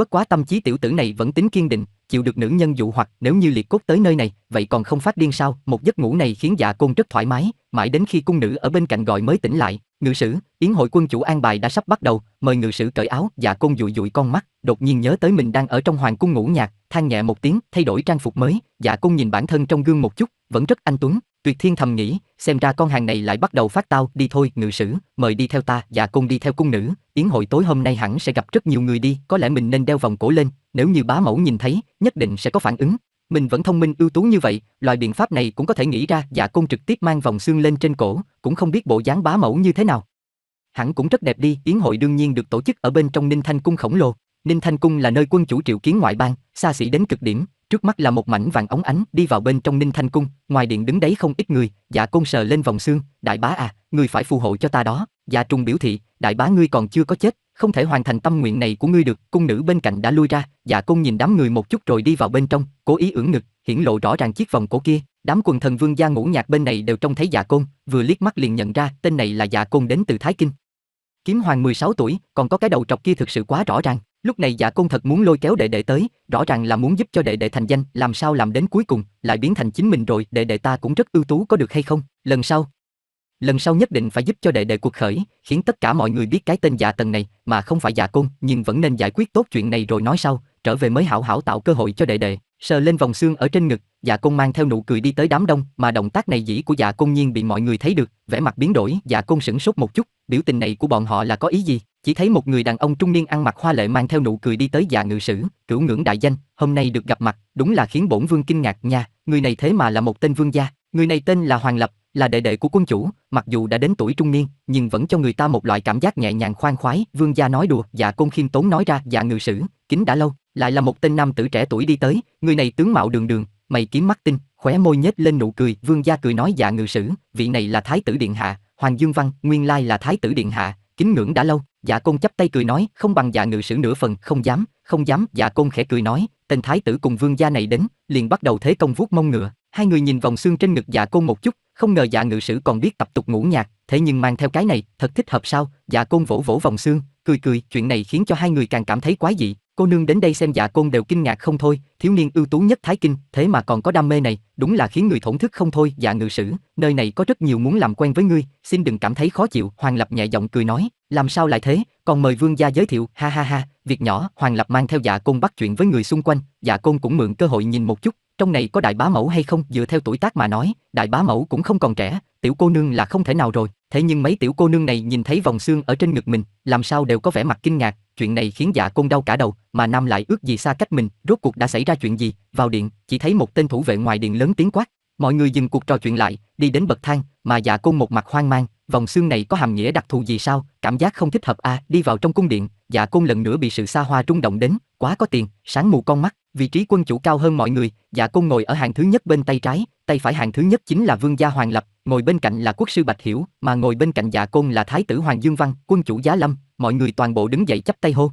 Bất quá tâm trí tiểu tử này vẫn tính kiên định, chịu được nữ nhân dụ hoặc, nếu như liệt cốt tới nơi này, vậy còn không phát điên sao? Một giấc ngủ này khiến dạ côn rất thoải mái, mãi đến khi cung nữ ở bên cạnh gọi mới tỉnh lại. Ngự sử, yến hội quân chủ an bài đã sắp bắt đầu, mời ngự sử cởi áo, dạ côn dụi dụi con mắt, đột nhiên nhớ tới mình đang ở trong hoàng cung ngủ nhạc, than nhẹ một tiếng, thay đổi trang phục mới, dạ côn nhìn bản thân trong gương một chút, vẫn rất anh tuấn, Tuyệt Thiên thầm nghĩ, xem ra con hàng này lại bắt đầu phát tao, đi thôi, ngự sử, mời đi theo ta, dạ cung đi theo cung nữ, yến hội tối hôm nay hẳn sẽ gặp rất nhiều người đi, có lẽ mình nên đeo vòng cổ lên, nếu như bá mẫu nhìn thấy, nhất định sẽ có phản ứng. Mình vẫn thông minh ưu tú như vậy, loại biện pháp này cũng có thể nghĩ ra, dạ cung trực tiếp mang vòng xương lên trên cổ, cũng không biết bộ dáng bá mẫu như thế nào. Hẳn cũng rất đẹp đi, yến hội đương nhiên được tổ chức ở bên trong Ninh Thanh cung khổng lồ. Ninh Thanh cung là nơi quân chủ triệu kiến ngoại bang, xa xỉ đến cực điểm, trước mắt là một mảnh vàng ống ánh, đi vào bên trong Ninh Thanh cung, ngoài điện đứng đấy không ít người, Dạ Côn sờ lên vòng xương, "Đại bá à, ngươi phải phù hộ cho ta đó." Dạ Trung biểu thị, "Đại bá ngươi còn chưa có chết, không thể hoàn thành tâm nguyện này của ngươi được." Cung nữ bên cạnh đã lui ra, Dạ Côn nhìn đám người một chút rồi đi vào bên trong, cố ý ưỡn ngực, hiển lộ rõ ràng chiếc vòng cổ kia. Đám quần thần vương gia ngũ nhạc bên này đều trông thấy Dạ Côn, vừa liếc mắt liền nhận ra, tên này là Dạ Côn đến từ Thái Kinh. Kiếm Hoàng 16 tuổi, còn có cái đầu trọc kia thực sự quá rõ ràng. Lúc này giả Côn thật muốn lôi kéo đệ đệ tới, rõ ràng là muốn giúp cho đệ đệ thành danh, làm sao làm đến cuối cùng lại biến thành chính mình rồi, đệ đệ ta cũng rất ưu tú có được hay không? Lần sau, lần sau nhất định phải giúp cho đệ đệ cuộc khởi, khiến tất cả mọi người biết cái tên giả Tần này mà không phải giả Côn, nhưng vẫn nên giải quyết tốt chuyện này rồi nói sau, trở về mới hảo hảo tạo cơ hội cho đệ đệ. Sờ lên vòng xương ở trên ngực, giả Côn mang theo nụ cười đi tới đám đông, mà động tác này dĩ của giả Côn nhiên bị mọi người thấy được, vẻ mặt biến đổi, giả Côn sửng sốt một chút, biểu tình này của bọn họ là có ý gì? Chỉ thấy một người đàn ông trung niên ăn mặc hoa lệ mang theo nụ cười đi tới dạ ngự sử, cửu ngưỡng đại danh, hôm nay được gặp mặt, đúng là khiến bổn vương kinh ngạc nha, người này thế mà là một tên vương gia, người này tên là Hoàng Lập, là đệ đệ của quân chủ, mặc dù đã đến tuổi trung niên, nhưng vẫn cho người ta một loại cảm giác nhẹ nhàng khoan khoái, vương gia nói đùa, dạ côn khiêm tốn nói ra, dạ ngự sử, kính đã lâu, lại là một tên nam tử trẻ tuổi đi tới, người này tướng mạo đường đường, mày kiếm mắt tinh, khóe môi nhếch lên nụ cười, vương gia cười nói dạ ngự sử, vị này là thái tử điện hạ, Hoàng Dương Văn, nguyên lai là thái tử điện hạ, kính ngưỡng đã lâu, Dạ Côn chắp tay cười nói, không bằng dạ ngự sử nửa phần, không dám, không dám, dạ Côn khẽ cười nói, tên thái tử cùng vương gia này đến, liền bắt đầu thế công vuốt mông ngựa. Hai người nhìn vòng xương trên ngực dạ Côn một chút, không ngờ dạ ngự sử còn biết tập tục ngũ nhạc, thế nhưng mang theo cái này, thật thích hợp sao? Dạ Côn vỗ vỗ vòng xương, cười cười, chuyện này khiến cho hai người càng cảm thấy quá dị, cô nương đến đây xem dạ côn đều kinh ngạc không thôi, thiếu niên ưu tú nhất Thái Kinh, thế mà còn có đam mê này, đúng là khiến người thổn thức không thôi, dạ ngự sử, nơi này có rất nhiều muốn làm quen với ngươi, xin đừng cảm thấy khó chịu, Hoàng Lập nhẹ giọng cười nói, làm sao lại thế, còn mời vương gia giới thiệu, ha ha ha, việc nhỏ, Hoàng Lập mang theo dạ côn bắt chuyện với người xung quanh, dạ côn cũng mượn cơ hội nhìn một chút, trong này có đại bá mẫu hay không, dựa theo tuổi tác mà nói, đại bá mẫu cũng không còn trẻ, tiểu cô nương là không thể nào rồi, Thế nhưng mấy tiểu cô nương này nhìn thấy vòng xương ở trên ngực mình, làm sao đều có vẻ mặt kinh ngạc, chuyện này khiến dạ côn đau cả đầu, mà Nam lại ước gì xa cách mình, rốt cuộc đã xảy ra chuyện gì, vào điện, chỉ thấy một tên thủ vệ ngoài điện lớn tiếng quát, mọi người dừng cuộc trò chuyện lại, đi đến bậc thang, mà dạ côn một mặt hoang mang, vòng xương này có hàm nghĩa đặc thù gì sao, cảm giác không thích hợp à, đi vào trong cung điện, dạ côn lần nữa bị sự xa hoa rung động đến, quá có tiền, sáng mù con mắt, vị trí quân chủ cao hơn mọi người, dạ côn ngồi ở hàng thứ nhất bên tay trái, tay phải hàng thứ nhất chính là vương gia Hoàng Lập, ngồi bên cạnh là quốc sư Bạch Hiểu, mà ngồi bên cạnh dạ côn là thái tử Hoàng Dương Văn, quân chủ Giá Lâm, mọi người toàn bộ đứng dậy chắp tay hô.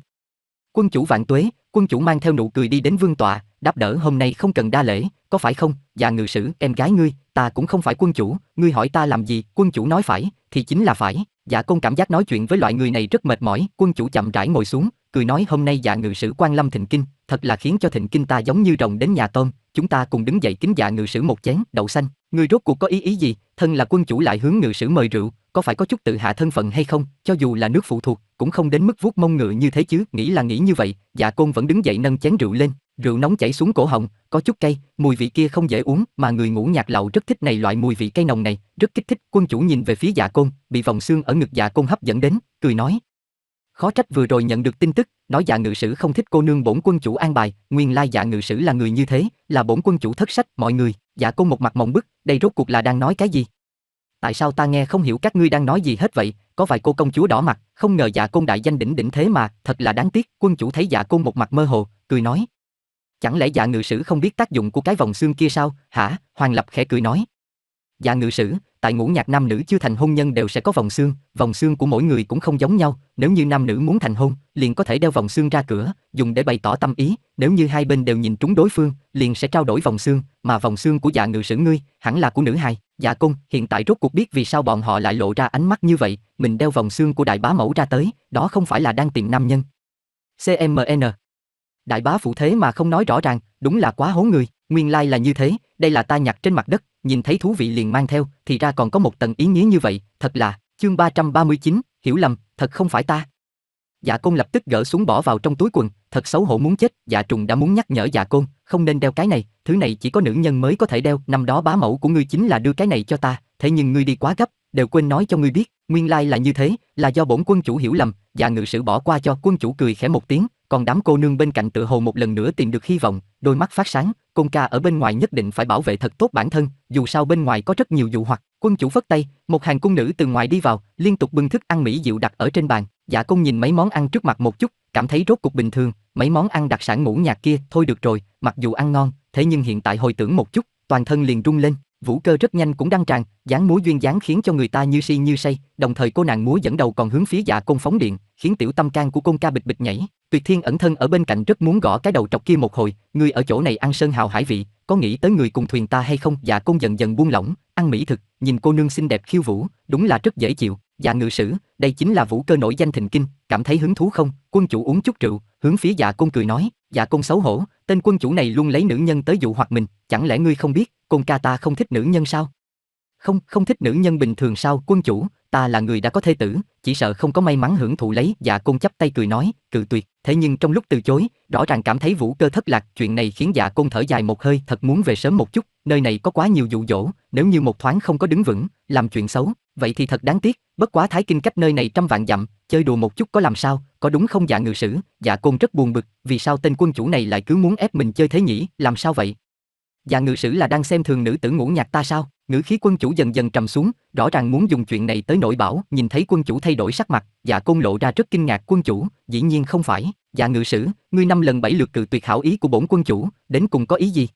Quân chủ vạn tuế, quân chủ mang theo nụ cười đi đến vương tọa, đáp đỡ hôm nay không cần đa lễ, có phải không? Dạ ngự sử, em gái ngươi, ta cũng không phải quân chủ, ngươi hỏi ta làm gì? Quân chủ nói phải, thì chính là phải. Dạ công cảm giác nói chuyện với loại người này rất mệt mỏi, quân chủ chậm rãi ngồi xuống, cười nói hôm nay dạ ngự sử quan lâm thịnh kinh, thật là khiến cho thịnh kinh ta giống như rồng đến nhà tôm, chúng ta cùng đứng dậy kính dạ ngự sử một chén đậu xanh. Ngươi rốt cuộc có ý ý gì? Thân là quân chủ lại hướng ngự sử mời rượu, có phải có chút tự hạ thân phận hay không, cho dù là nước phụ thuộc, cũng không đến mức vuốt mông ngựa như thế chứ, nghĩ là nghĩ như vậy, dạ côn vẫn đứng dậy nâng chén rượu lên, Rượu nóng chảy xuống cổ họng, có chút cay, mùi vị kia không dễ uống, mà người ngủ nhạc lậu rất thích này loại mùi vị cay nồng này, rất kích thích. Quân chủ nhìn về phía Dạ Côn, bị vòng xương ở ngực Dạ Côn hấp dẫn đến, cười nói: "Khó trách vừa rồi nhận được tin tức, nói Dạ ngự sử không thích cô nương bổn quân chủ an bài, nguyên lai Dạ ngự sử là người như thế, là bổn quân chủ thất sách, mọi người." Dạ Côn một mặt mộng bức, đây rốt cuộc là đang nói cái gì? Tại sao ta nghe không hiểu các ngươi đang nói gì hết vậy? Có vài cô công chúa đỏ mặt, không ngờ Dạ Côn đại danh đỉnh đỉnh thế mà, thật là đáng tiếc. Quân chủ thấy Dạ Côn một mặt mơ hồ, cười nói: Chẳng lẽ dạ ngự sử không biết tác dụng của cái vòng xương kia sao? Hả? Hoàng Lập khẽ cười nói. Dạ ngự sử, tại ngũ nhạc nam nữ chưa thành hôn nhân đều sẽ có vòng xương, vòng xương của mỗi người cũng không giống nhau, nếu như nam nữ muốn thành hôn, liền có thể đeo vòng xương ra cửa, dùng để bày tỏ tâm ý, nếu như hai bên đều nhìn trúng đối phương, liền sẽ trao đổi vòng xương, mà vòng xương của dạ ngự sử ngươi, hẳn là của nữ hài. Dạ cung, hiện tại rốt cuộc biết vì sao bọn họ lại lộ ra ánh mắt như vậy, mình đeo vòng xương của đại bá mẫu ra tới, đó không phải là đang tìm nam nhân. CMN đại bá phụ thế mà không nói rõ ràng, đúng là quá hố người, nguyên lai là như thế, đây là ta nhặt trên mặt đất, nhìn thấy thú vị liền mang theo, thì ra còn có một tầng ý nghĩa như vậy, thật là, chương 339, hiểu lầm, thật không phải ta. Dạ Côn lập tức gỡ xuống bỏ vào trong túi quần, thật xấu hổ muốn chết, Dạ Trùng đã muốn nhắc nhở Dạ Côn, không nên đeo cái này, thứ này chỉ có nữ nhân mới có thể đeo, năm đó bá mẫu của ngươi chính là đưa cái này cho ta, thế nhưng ngươi đi quá gấp, đều quên nói cho ngươi biết, nguyên lai là như thế, là do bổn quân chủ hiểu lầm, Dạ Ngự Sử bỏ qua cho quân chủ cười khẽ một tiếng, còn đám cô nương bên cạnh tự hồ một lần nữa tìm được hy vọng, đôi mắt phát sáng, Côn ca ở bên ngoài nhất định phải bảo vệ thật tốt bản thân, dù sao bên ngoài có rất nhiều dụ hoặc. Quân chủ phất tay, một hàng cung nữ từ ngoài đi vào, liên tục bưng thức ăn mỹ diệu đặt ở trên bàn. Dạ công nhìn mấy món ăn trước mặt một chút, cảm thấy rốt cục bình thường, mấy món ăn đặc sản ngũ nhạc kia, thôi được rồi, mặc dù ăn ngon, thế nhưng hiện tại hồi tưởng một chút, toàn thân liền rung lên. Vũ cơ rất nhanh cũng đăng tràn, dáng múa duyên dáng khiến cho người ta như si như say, đồng thời cô nàng múa dẫn đầu còn hướng phía dạ công phóng điện, khiến tiểu tâm can của côn ca bịch bịch nhảy. Tuyệt Thiên ẩn thân ở bên cạnh rất muốn gõ cái đầu trọc kia một hồi, người ở chỗ này ăn sơn hào hải vị, có nghĩ tới người cùng thuyền ta hay không? Dạ côn dần dần buông lỏng, ăn mỹ thực, nhìn cô nương xinh đẹp khiêu vũ, đúng là rất dễ chịu. Dạ ngự sử, đây chính là vũ cơ nổi danh thịnh kinh, cảm thấy hứng thú không? Quân chủ uống chút rượu, hướng phía dạ côn cười nói, dạ côn xấu hổ, tên quân chủ này luôn lấy nữ nhân tới dụ hoặc mình, chẳng lẽ ngươi không biết, côn ca ta không thích nữ nhân sao? Không, không thích nữ nhân bình thường sao, quân chủ, ta là người đã có thê tử, chỉ sợ không có may mắn hưởng thụ lấy, dạ côn chấp tay cười nói, cự tuyệt, thế nhưng trong lúc từ chối, rõ ràng cảm thấy vũ cơ thất lạc, chuyện này khiến dạ côn thở dài một hơi, thật muốn về sớm một chút, nơi này có quá nhiều dụ dỗ, nếu như một thoáng không có đứng vững, làm chuyện xấu, vậy thì thật đáng tiếc, bất quá thái kinh cách nơi này trăm vạn dặm, chơi đùa một chút có làm sao, có đúng không dạ ngự sử, dạ côn rất buồn bực, vì sao tên quân chủ này lại cứ muốn ép mình chơi thế nhỉ, làm sao vậy? Dạ ngự sử là đang xem thường nữ tử ngũ nhạc ta sao? Ngữ khí quân chủ dần dần trầm xuống, rõ ràng muốn dùng chuyện này tới nổi bảo, nhìn thấy quân chủ thay đổi sắc mặt, dạ côn lộ ra rất kinh ngạc quân chủ, dĩ nhiên không phải, dạ ngự sử, ngươi năm lần bảy lượt cự tuyệt hảo ý của bổn quân chủ, đến cùng có ý gì?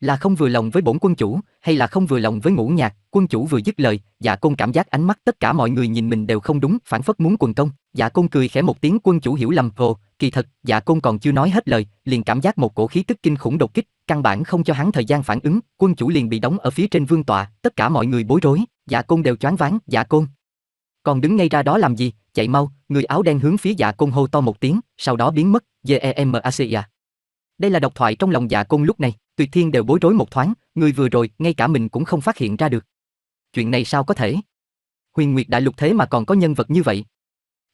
Là không vừa lòng với bổn quân chủ, hay là không vừa lòng với ngũ nhạc, quân chủ vừa dứt lời, dạ côn cảm giác ánh mắt tất cả mọi người nhìn mình đều không đúng, phản phất muốn quần công, Dạ Côn cười khẽ một tiếng quân chủ hiểu lầm hồ, kỳ thật, Dạ Côn còn chưa nói hết lời, liền cảm giác một cổ khí tức kinh khủng đột kích, căn bản không cho hắn thời gian phản ứng, quân chủ liền bị đóng ở phía trên vương tọa, tất cả mọi người bối rối, Dạ Côn đều choáng váng, Dạ Côn. Còn đứng ngay ra đó làm gì, chạy mau, người áo đen hướng phía Dạ Côn hô to một tiếng, sau đó biến mất, Jemacia. Đây là độc thoại trong lòng Dạ Côn lúc này, Tuyệt Thiên đều bối rối một thoáng, người vừa rồi, ngay cả mình cũng không phát hiện ra được. Chuyện này sao có thể? Huyền Nguyệt Đại Lục thế mà còn có nhân vật như vậy,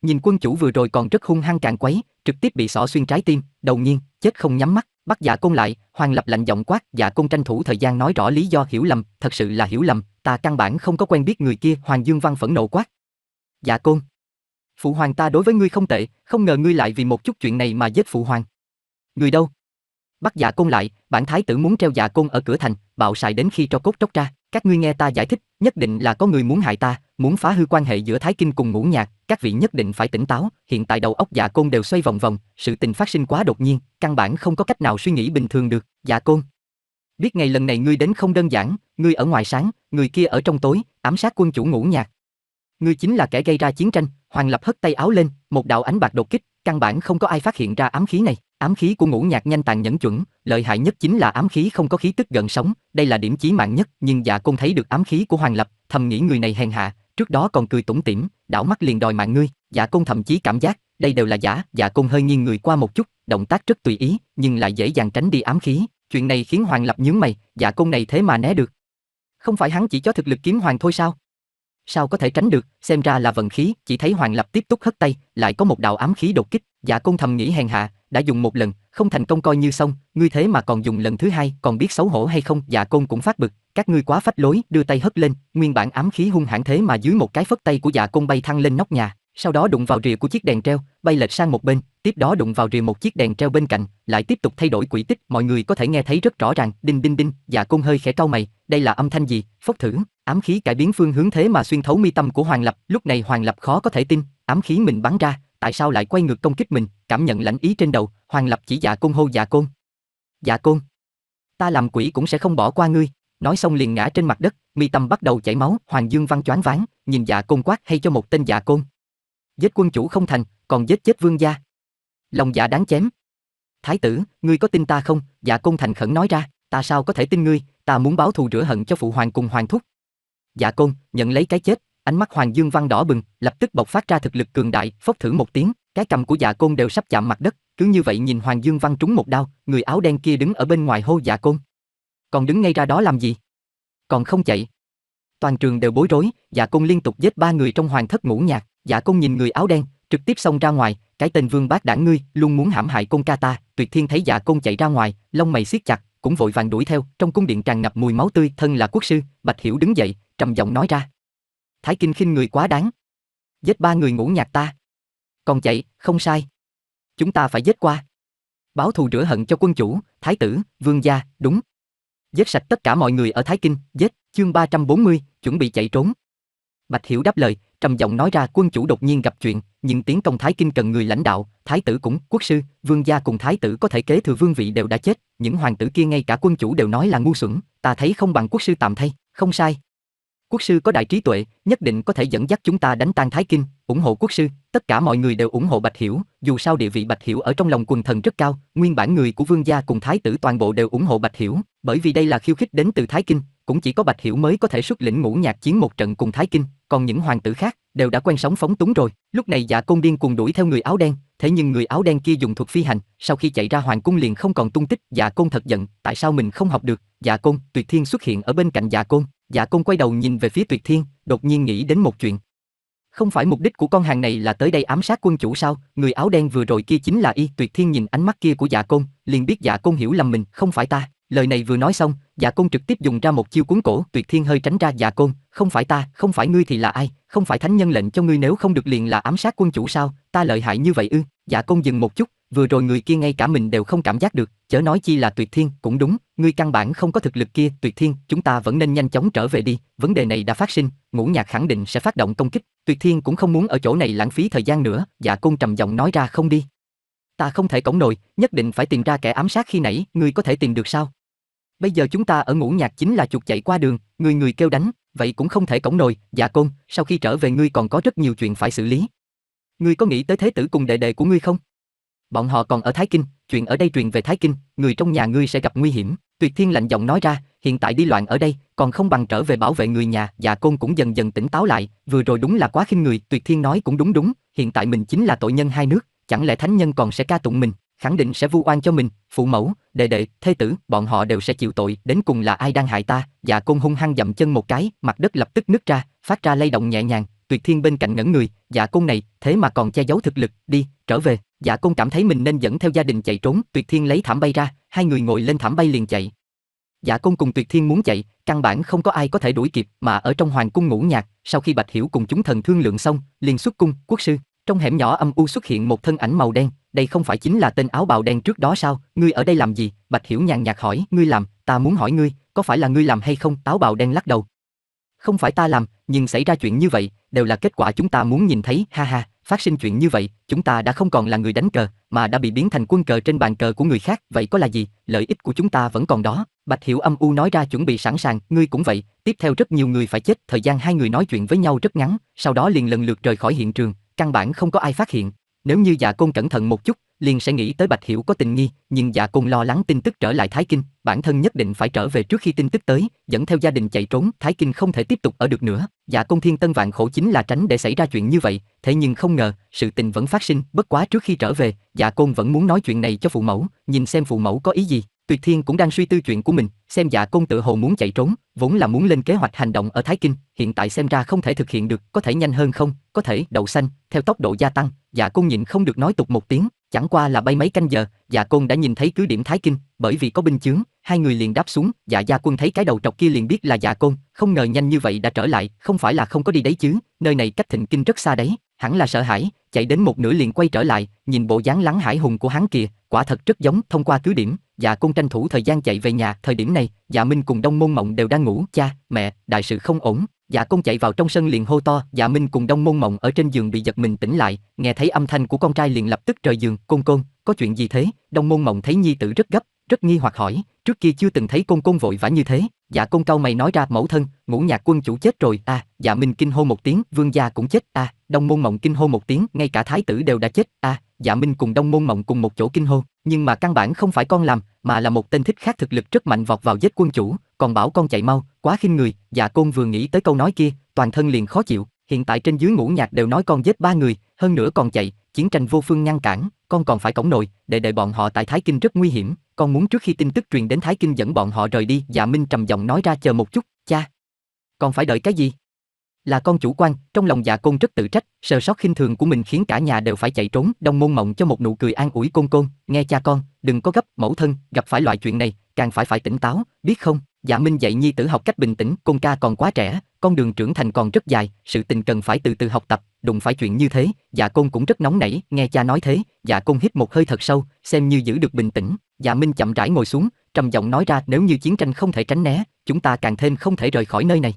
Nhìn quân chủ vừa rồi còn rất hung hăng càn quấy, trực tiếp bị xỏ xuyên trái tim, đầu nhiên, chết không nhắm mắt, bắt dạ côn lại, hoàng lập lạnh giọng quát, dạ côn tranh thủ thời gian nói rõ lý do hiểu lầm, thật sự là hiểu lầm, ta căn bản không có quen biết người kia, hoàng dương văn phẫn nộ quát. Dạ côn, phụ hoàng ta đối với ngươi không tệ, không ngờ ngươi lại vì một chút chuyện này mà giết phụ hoàng. Người đâu? Bắt dạ côn lại, bản thái tử muốn treo dạ côn ở cửa thành, bạo xài đến khi cho cốt tróc ra. Các ngươi nghe ta giải thích, nhất định là có người muốn hại ta, muốn phá hư quan hệ giữa Thái Kinh cùng Ngũ Nhạc, các vị nhất định phải tỉnh táo, hiện tại đầu óc Dạ Côn đều xoay vòng vòng, sự tình phát sinh quá đột nhiên, căn bản không có cách nào suy nghĩ bình thường được, Dạ Côn. Biết ngày lần này ngươi đến không đơn giản, ngươi ở ngoài sáng, người kia ở trong tối, ám sát quân chủ Ngũ Nhạc. Ngươi chính là kẻ gây ra chiến tranh, Hoàng Lập hất tay áo lên, một đạo ánh bạc đột kích, căn bản không có ai phát hiện ra ám khí này. Ám khí của ngũ nhạc nhanh tàn nhẫn chuẩn, lợi hại nhất chính là ám khí không có khí tức gần sống, đây là điểm chí mạng nhất, nhưng dạ côn thấy được ám khí của Hoàng Lập, thầm nghĩ người này hèn hạ, trước đó còn cười tủm tỉm, đảo mắt liền đòi mạng ngươi, dạ côn thậm chí cảm giác, đây đều là giả, dạ côn hơi nghiêng người qua một chút, động tác rất tùy ý, nhưng lại dễ dàng tránh đi ám khí, chuyện này khiến Hoàng Lập nhướng mày, dạ côn này thế mà né được. Không phải hắn chỉ cho thực lực kiếm hoàng thôi sao? Sao có thể tránh được, xem ra là vận khí, chỉ thấy Hoàng Lập tiếp tục hất tay, lại có một đạo ám khí đột kích, dạ côn thầm nghĩ hèn hạ, đã dùng một lần, không thành công coi như xong, ngươi thế mà còn dùng lần thứ hai, còn biết xấu hổ hay không? Dạ Côn cũng phát bực, các ngươi quá phách lối, đưa tay hất lên, nguyên bản ám khí hung hãn thế mà dưới một cái phất tay của Dạ Côn bay thăng lên nóc nhà, sau đó đụng vào rìa của chiếc đèn treo, bay lệch sang một bên, tiếp đó đụng vào rìa một chiếc đèn treo bên cạnh, lại tiếp tục thay đổi quỹ tích, mọi người có thể nghe thấy rất rõ ràng, đinh đinh đinh, Dạ Côn hơi khẽ cau mày, đây là âm thanh gì? Phốc thử, ám khí cải biến phương hướng thế mà xuyên thấu mi tâm của Hoàng Lập, lúc này Hoàng Lập khó có thể tin, ám khí mình bắn ra, tại sao lại quay ngược công kích mình, cảm nhận lãnh ý trên đầu, Hoàng Lập chỉ dạ côn hô dạ côn. Dạ côn, ta làm quỷ cũng sẽ không bỏ qua ngươi, nói xong liền ngã trên mặt đất, mi tâm bắt đầu chảy máu, Hoàng Dương Văn choáng váng, nhìn dạ côn quát hay cho một tên dạ côn. Giết quân chủ không thành, còn giết chết vương gia. Lòng dạ đáng chém. Thái tử, ngươi có tin ta không? Dạ côn thành khẩn nói ra, ta sao có thể tin ngươi, ta muốn báo thù rửa hận cho phụ hoàng cùng hoàng thúc. Dạ côn, nhận lấy cái chết, Ánh mắt Hoàng Dương Văn đỏ bừng, lập tức bộc phát ra thực lực cường đại, phốc thử một tiếng, cái cầm của Dạ Côn đều sắp chạm mặt đất, cứ như vậy nhìn Hoàng Dương Văn trúng một đao, người áo đen kia đứng ở bên ngoài hô Dạ Côn. Còn đứng ngay ra đó làm gì? Còn không chạy. Toàn trường đều bối rối, Dạ Côn liên tục giết ba người trong hoàng thất ngũ nhạc, Dạ Côn nhìn người áo đen, trực tiếp xông ra ngoài, cái tên Vương Bác đảng ngươi, luôn muốn hãm hại Côn ca ta, Tuyệt Thiên thấy Dạ Côn chạy ra ngoài, lông mày siết chặt, cũng vội vàng đuổi theo, trong cung điện tràn ngập mùi máu tươi, thân là quốc sư, Bạch Hiểu đứng dậy, trầm giọng nói ra, Thái Kinh khinh người quá đáng. Giết ba người ngủ nhạc ta. Còn chạy, không sai. Chúng ta phải giết qua. Báo thù rửa hận cho quân chủ, thái tử, vương gia, đúng. Giết sạch tất cả mọi người ở Thái Kinh, giết, chương 340, chuẩn bị chạy trốn. Bạch Hiểu đáp lời, trầm giọng nói ra quân chủ đột nhiên gặp chuyện, nhưng tiến công Thái Kinh cần người lãnh đạo, thái tử cũng, quốc sư, vương gia cùng thái tử có thể kế thừa vương vị đều đã chết, những hoàng tử kia ngay cả quân chủ đều nói là ngu xuẩn, ta thấy không bằng quốc sư tạm thay, không sai. Quốc sư có đại trí tuệ, nhất định có thể dẫn dắt chúng ta đánh tan Thái Kinh, ủng hộ quốc sư, tất cả mọi người đều ủng hộ Bạch Hiểu, dù sao địa vị Bạch Hiểu ở trong lòng quần thần rất cao, nguyên bản người của vương gia cùng thái tử toàn bộ đều ủng hộ Bạch Hiểu, bởi vì đây là khiêu khích đến từ Thái Kinh, cũng chỉ có Bạch Hiểu mới có thể xuất lĩnh ngũ nhạc chiến một trận cùng Thái Kinh, còn những hoàng tử khác đều đã quen sống phóng túng rồi. Lúc này Dạ Côn điên cuồng đuổi theo người áo đen, thế nhưng người áo đen kia dùng thuật phi hành, sau khi chạy ra hoàng cung liền không còn tung tích, Dạ Côn thật giận, tại sao mình không học được? Dạ Côn, Tuyệt Thiên xuất hiện ở bên cạnh Dạ Côn, Dạ Côn quay đầu nhìn về phía Tuyệt Thiên, đột nhiên nghĩ đến một chuyện. Không phải mục đích của con hàng này là tới đây ám sát quân chủ sao? Người áo đen vừa rồi kia chính là y. Tuyệt Thiên nhìn ánh mắt kia của Dạ Côn, liền biết Dạ Côn hiểu lầm mình, không phải ta. Lời này vừa nói xong, Dạ Côn trực tiếp dùng ra một chiêu cuốn cổ. Tuyệt Thiên hơi tránh ra Dạ Côn, không phải ta, không phải ngươi thì là ai? Không phải thánh nhân lệnh cho ngươi nếu không được liền là ám sát quân chủ sao? Ta lợi hại như vậy ư? Dạ Côn dừng một chút, vừa rồi người kia ngay cả mình đều không cảm giác được, chớ nói chi là tuyệt thiên, cũng đúng, ngươi căn bản không có thực lực kia, tuyệt thiên, chúng ta vẫn nên nhanh chóng trở về đi, vấn đề này đã phát sinh, ngũ nhạc khẳng định sẽ phát động công kích, tuyệt thiên cũng không muốn ở chỗ này lãng phí thời gian nữa, dạ côn trầm giọng nói ra không đi. Ta không thể cổng nồi, nhất định phải tìm ra kẻ ám sát khi nãy, ngươi có thể tìm được sao? Bây giờ chúng ta ở ngũ nhạc chính là chuột chạy qua đường, người người kêu đánh, vậy cũng không thể cổng nồi, dạ côn, sau khi trở về ngươi còn có rất nhiều chuyện phải xử lý. Ngươi có nghĩ tới thế tử cùng đệ đệ của ngươi không? bọn họ còn ở Thái Kinh, chuyện ở đây truyền về Thái Kinh, người trong nhà ngươi sẽ gặp nguy hiểm. Tuyệt Thiên lạnh giọng nói ra, hiện tại đi loạn ở đây, còn không bằng trở về bảo vệ người nhà. Dạ Côn cũng dần dần tỉnh táo lại, vừa rồi đúng là quá khinh người, Tuyệt Thiên nói cũng đúng đúng, hiện tại mình chính là tội nhân hai nước, chẳng lẽ thánh nhân còn sẽ ca tụng mình, khẳng định sẽ vu oan cho mình, phụ mẫu, đệ đệ, thê tử, bọn họ đều sẽ chịu tội, đến cùng là ai đang hại ta? Dạ Côn hung hăng dậm chân một cái, mặt đất lập tức nứt ra, phát ra lay động nhẹ nhàng, Tuyệt Thiên bên cạnh ngẩn người, dạ công này, thế mà còn che giấu thực lực, đi, trở về. Dạ công cảm thấy mình nên dẫn theo gia đình chạy trốn, Tuyệt Thiên lấy thảm bay ra, hai người ngồi lên thảm bay liền chạy. Dạ công cùng Tuyệt Thiên muốn chạy, căn bản không có ai có thể đuổi kịp, mà ở trong hoàng cung ngủ nhạc, sau khi Bạch Hiểu cùng chúng thần thương lượng xong, liền xuất cung, quốc sư. Trong hẻm nhỏ âm u xuất hiện một thân ảnh màu đen, đây không phải chính là tên áo bào đen trước đó sao, ngươi ở đây làm gì? Bạch Hiểu nhàn nhạt hỏi, ngươi làm, ta muốn hỏi ngươi, có phải là ngươi làm hay không? Áo bào đen lắc đầu. Không phải ta làm, nhưng xảy ra chuyện như vậy, đều là kết quả chúng ta muốn nhìn thấy, ha ha, phát sinh chuyện như vậy, chúng ta đã không còn là người đánh cờ, mà đã bị biến thành quân cờ trên bàn cờ của người khác, vậy có là gì, lợi ích của chúng ta vẫn còn đó. Bạch Hiểu âm u nói ra chuẩn bị sẵn sàng, ngươi cũng vậy, tiếp theo rất nhiều người phải chết, thời gian hai người nói chuyện với nhau rất ngắn, sau đó liền lần lượt rời khỏi hiện trường, căn bản không có ai phát hiện. Nếu như dạ côn cẩn thận một chút, liền sẽ nghĩ tới Bạch Hiểu có tình nghi, nhưng dạ cùng lo lắng tin tức trở lại Thái Kinh, bản thân nhất định phải trở về trước khi tin tức tới, dẫn theo gia đình chạy trốn, Thái Kinh không thể tiếp tục ở được nữa. Dạ công thiên tân vạn khổ chính là tránh để xảy ra chuyện như vậy, thế nhưng không ngờ, sự tình vẫn phát sinh, bất quá trước khi trở về, dạ côn vẫn muốn nói chuyện này cho phụ mẫu, nhìn xem phụ mẫu có ý gì. Tuyệt Thiên cũng đang suy tư chuyện của mình, xem dạ công tự hồ muốn chạy trốn, vốn là muốn lên kế hoạch hành động ở Thái Kinh, hiện tại xem ra không thể thực hiện được, có thể nhanh hơn không, có thể đậu xanh, theo tốc độ gia tăng, dạ công nhịn không được nói tục một tiếng, Chẳng qua là bay mấy canh giờ, Dạ Côn đã nhìn thấy cứ điểm Thái Kinh, bởi vì có binh chướng, hai người liền đáp xuống, Dạ Gia Quân thấy cái đầu trọc kia liền biết là Dạ Côn, không ngờ nhanh như vậy đã trở lại, không phải là không có đi đấy chứ, nơi này cách Thịnh Kinh rất xa đấy, hẳn là sợ hãi, chạy đến một nửa liền quay trở lại, nhìn bộ dáng lắng hải hùng của hắn kìa, quả thật rất giống thông qua cứ điểm, Dạ Côn tranh thủ thời gian chạy về nhà, thời điểm này, Dạ Minh cùng Đông Môn Mộng đều đang ngủ, cha, mẹ, đại sự không ổn, Dạ công chạy vào trong sân liền hô to, dạ Minh cùng Đông Môn Mộng ở trên giường bị giật mình tỉnh lại, nghe thấy âm thanh của con trai liền lập tức rời giường, côn côn, có chuyện gì thế? Đông Môn Mộng thấy nhi tử rất gấp, rất nghi hoặc hỏi, trước kia chưa từng thấy công công vội vã như thế, dạ công cau mày nói ra mẫu thân, ngũ nhạc quân chủ chết rồi, à, dạ minh kinh hô một tiếng, vương gia cũng chết, à, đông môn mộng kinh hô một tiếng, ngay cả thái tử đều đã chết, à, dạ minh cùng đông môn mộng cùng một chỗ kinh hô, nhưng mà căn bản không phải con làm, mà là một tên thích khác thực lực rất mạnh vọt vào giết quân chủ, còn bảo con chạy mau, quá khinh người, dạ côn vừa nghĩ tới câu nói kia, toàn thân liền khó chịu, hiện tại trên dưới ngũ nhạc đều nói con giết ba người, hơn nữa còn chạy, chiến tranh vô phương ngăn cản, con còn phải cổng nồi, để đợi bọn họ tại Thái Kinh rất nguy hiểm, con muốn trước khi tin tức truyền đến Thái Kinh dẫn bọn họ rời đi, Dạ Minh trầm giọng nói ra chờ một chút, cha. Con phải đợi cái gì? Là con chủ quan, trong lòng Dạ Côn rất tự trách, sờ sót khinh thường của mình khiến cả nhà đều phải chạy trốn, Đông Môn Mộng cho một nụ cười an ủi Côn Côn, nghe cha con, đừng có gấp, mẫu thân, gặp phải loại chuyện này, càng phải phải tỉnh táo, biết không? Dạ Minh dạy nhi tử học cách bình tĩnh, con ca còn quá trẻ, con đường trưởng thành còn rất dài, sự tình cần phải từ từ học tập, đụng phải chuyện như thế, dạ con cũng rất nóng nảy, nghe cha nói thế, dạ con hít một hơi thật sâu, xem như giữ được bình tĩnh, dạ Minh chậm rãi ngồi xuống, trầm giọng nói ra nếu như chiến tranh không thể tránh né, chúng ta càng thêm không thể rời khỏi nơi này,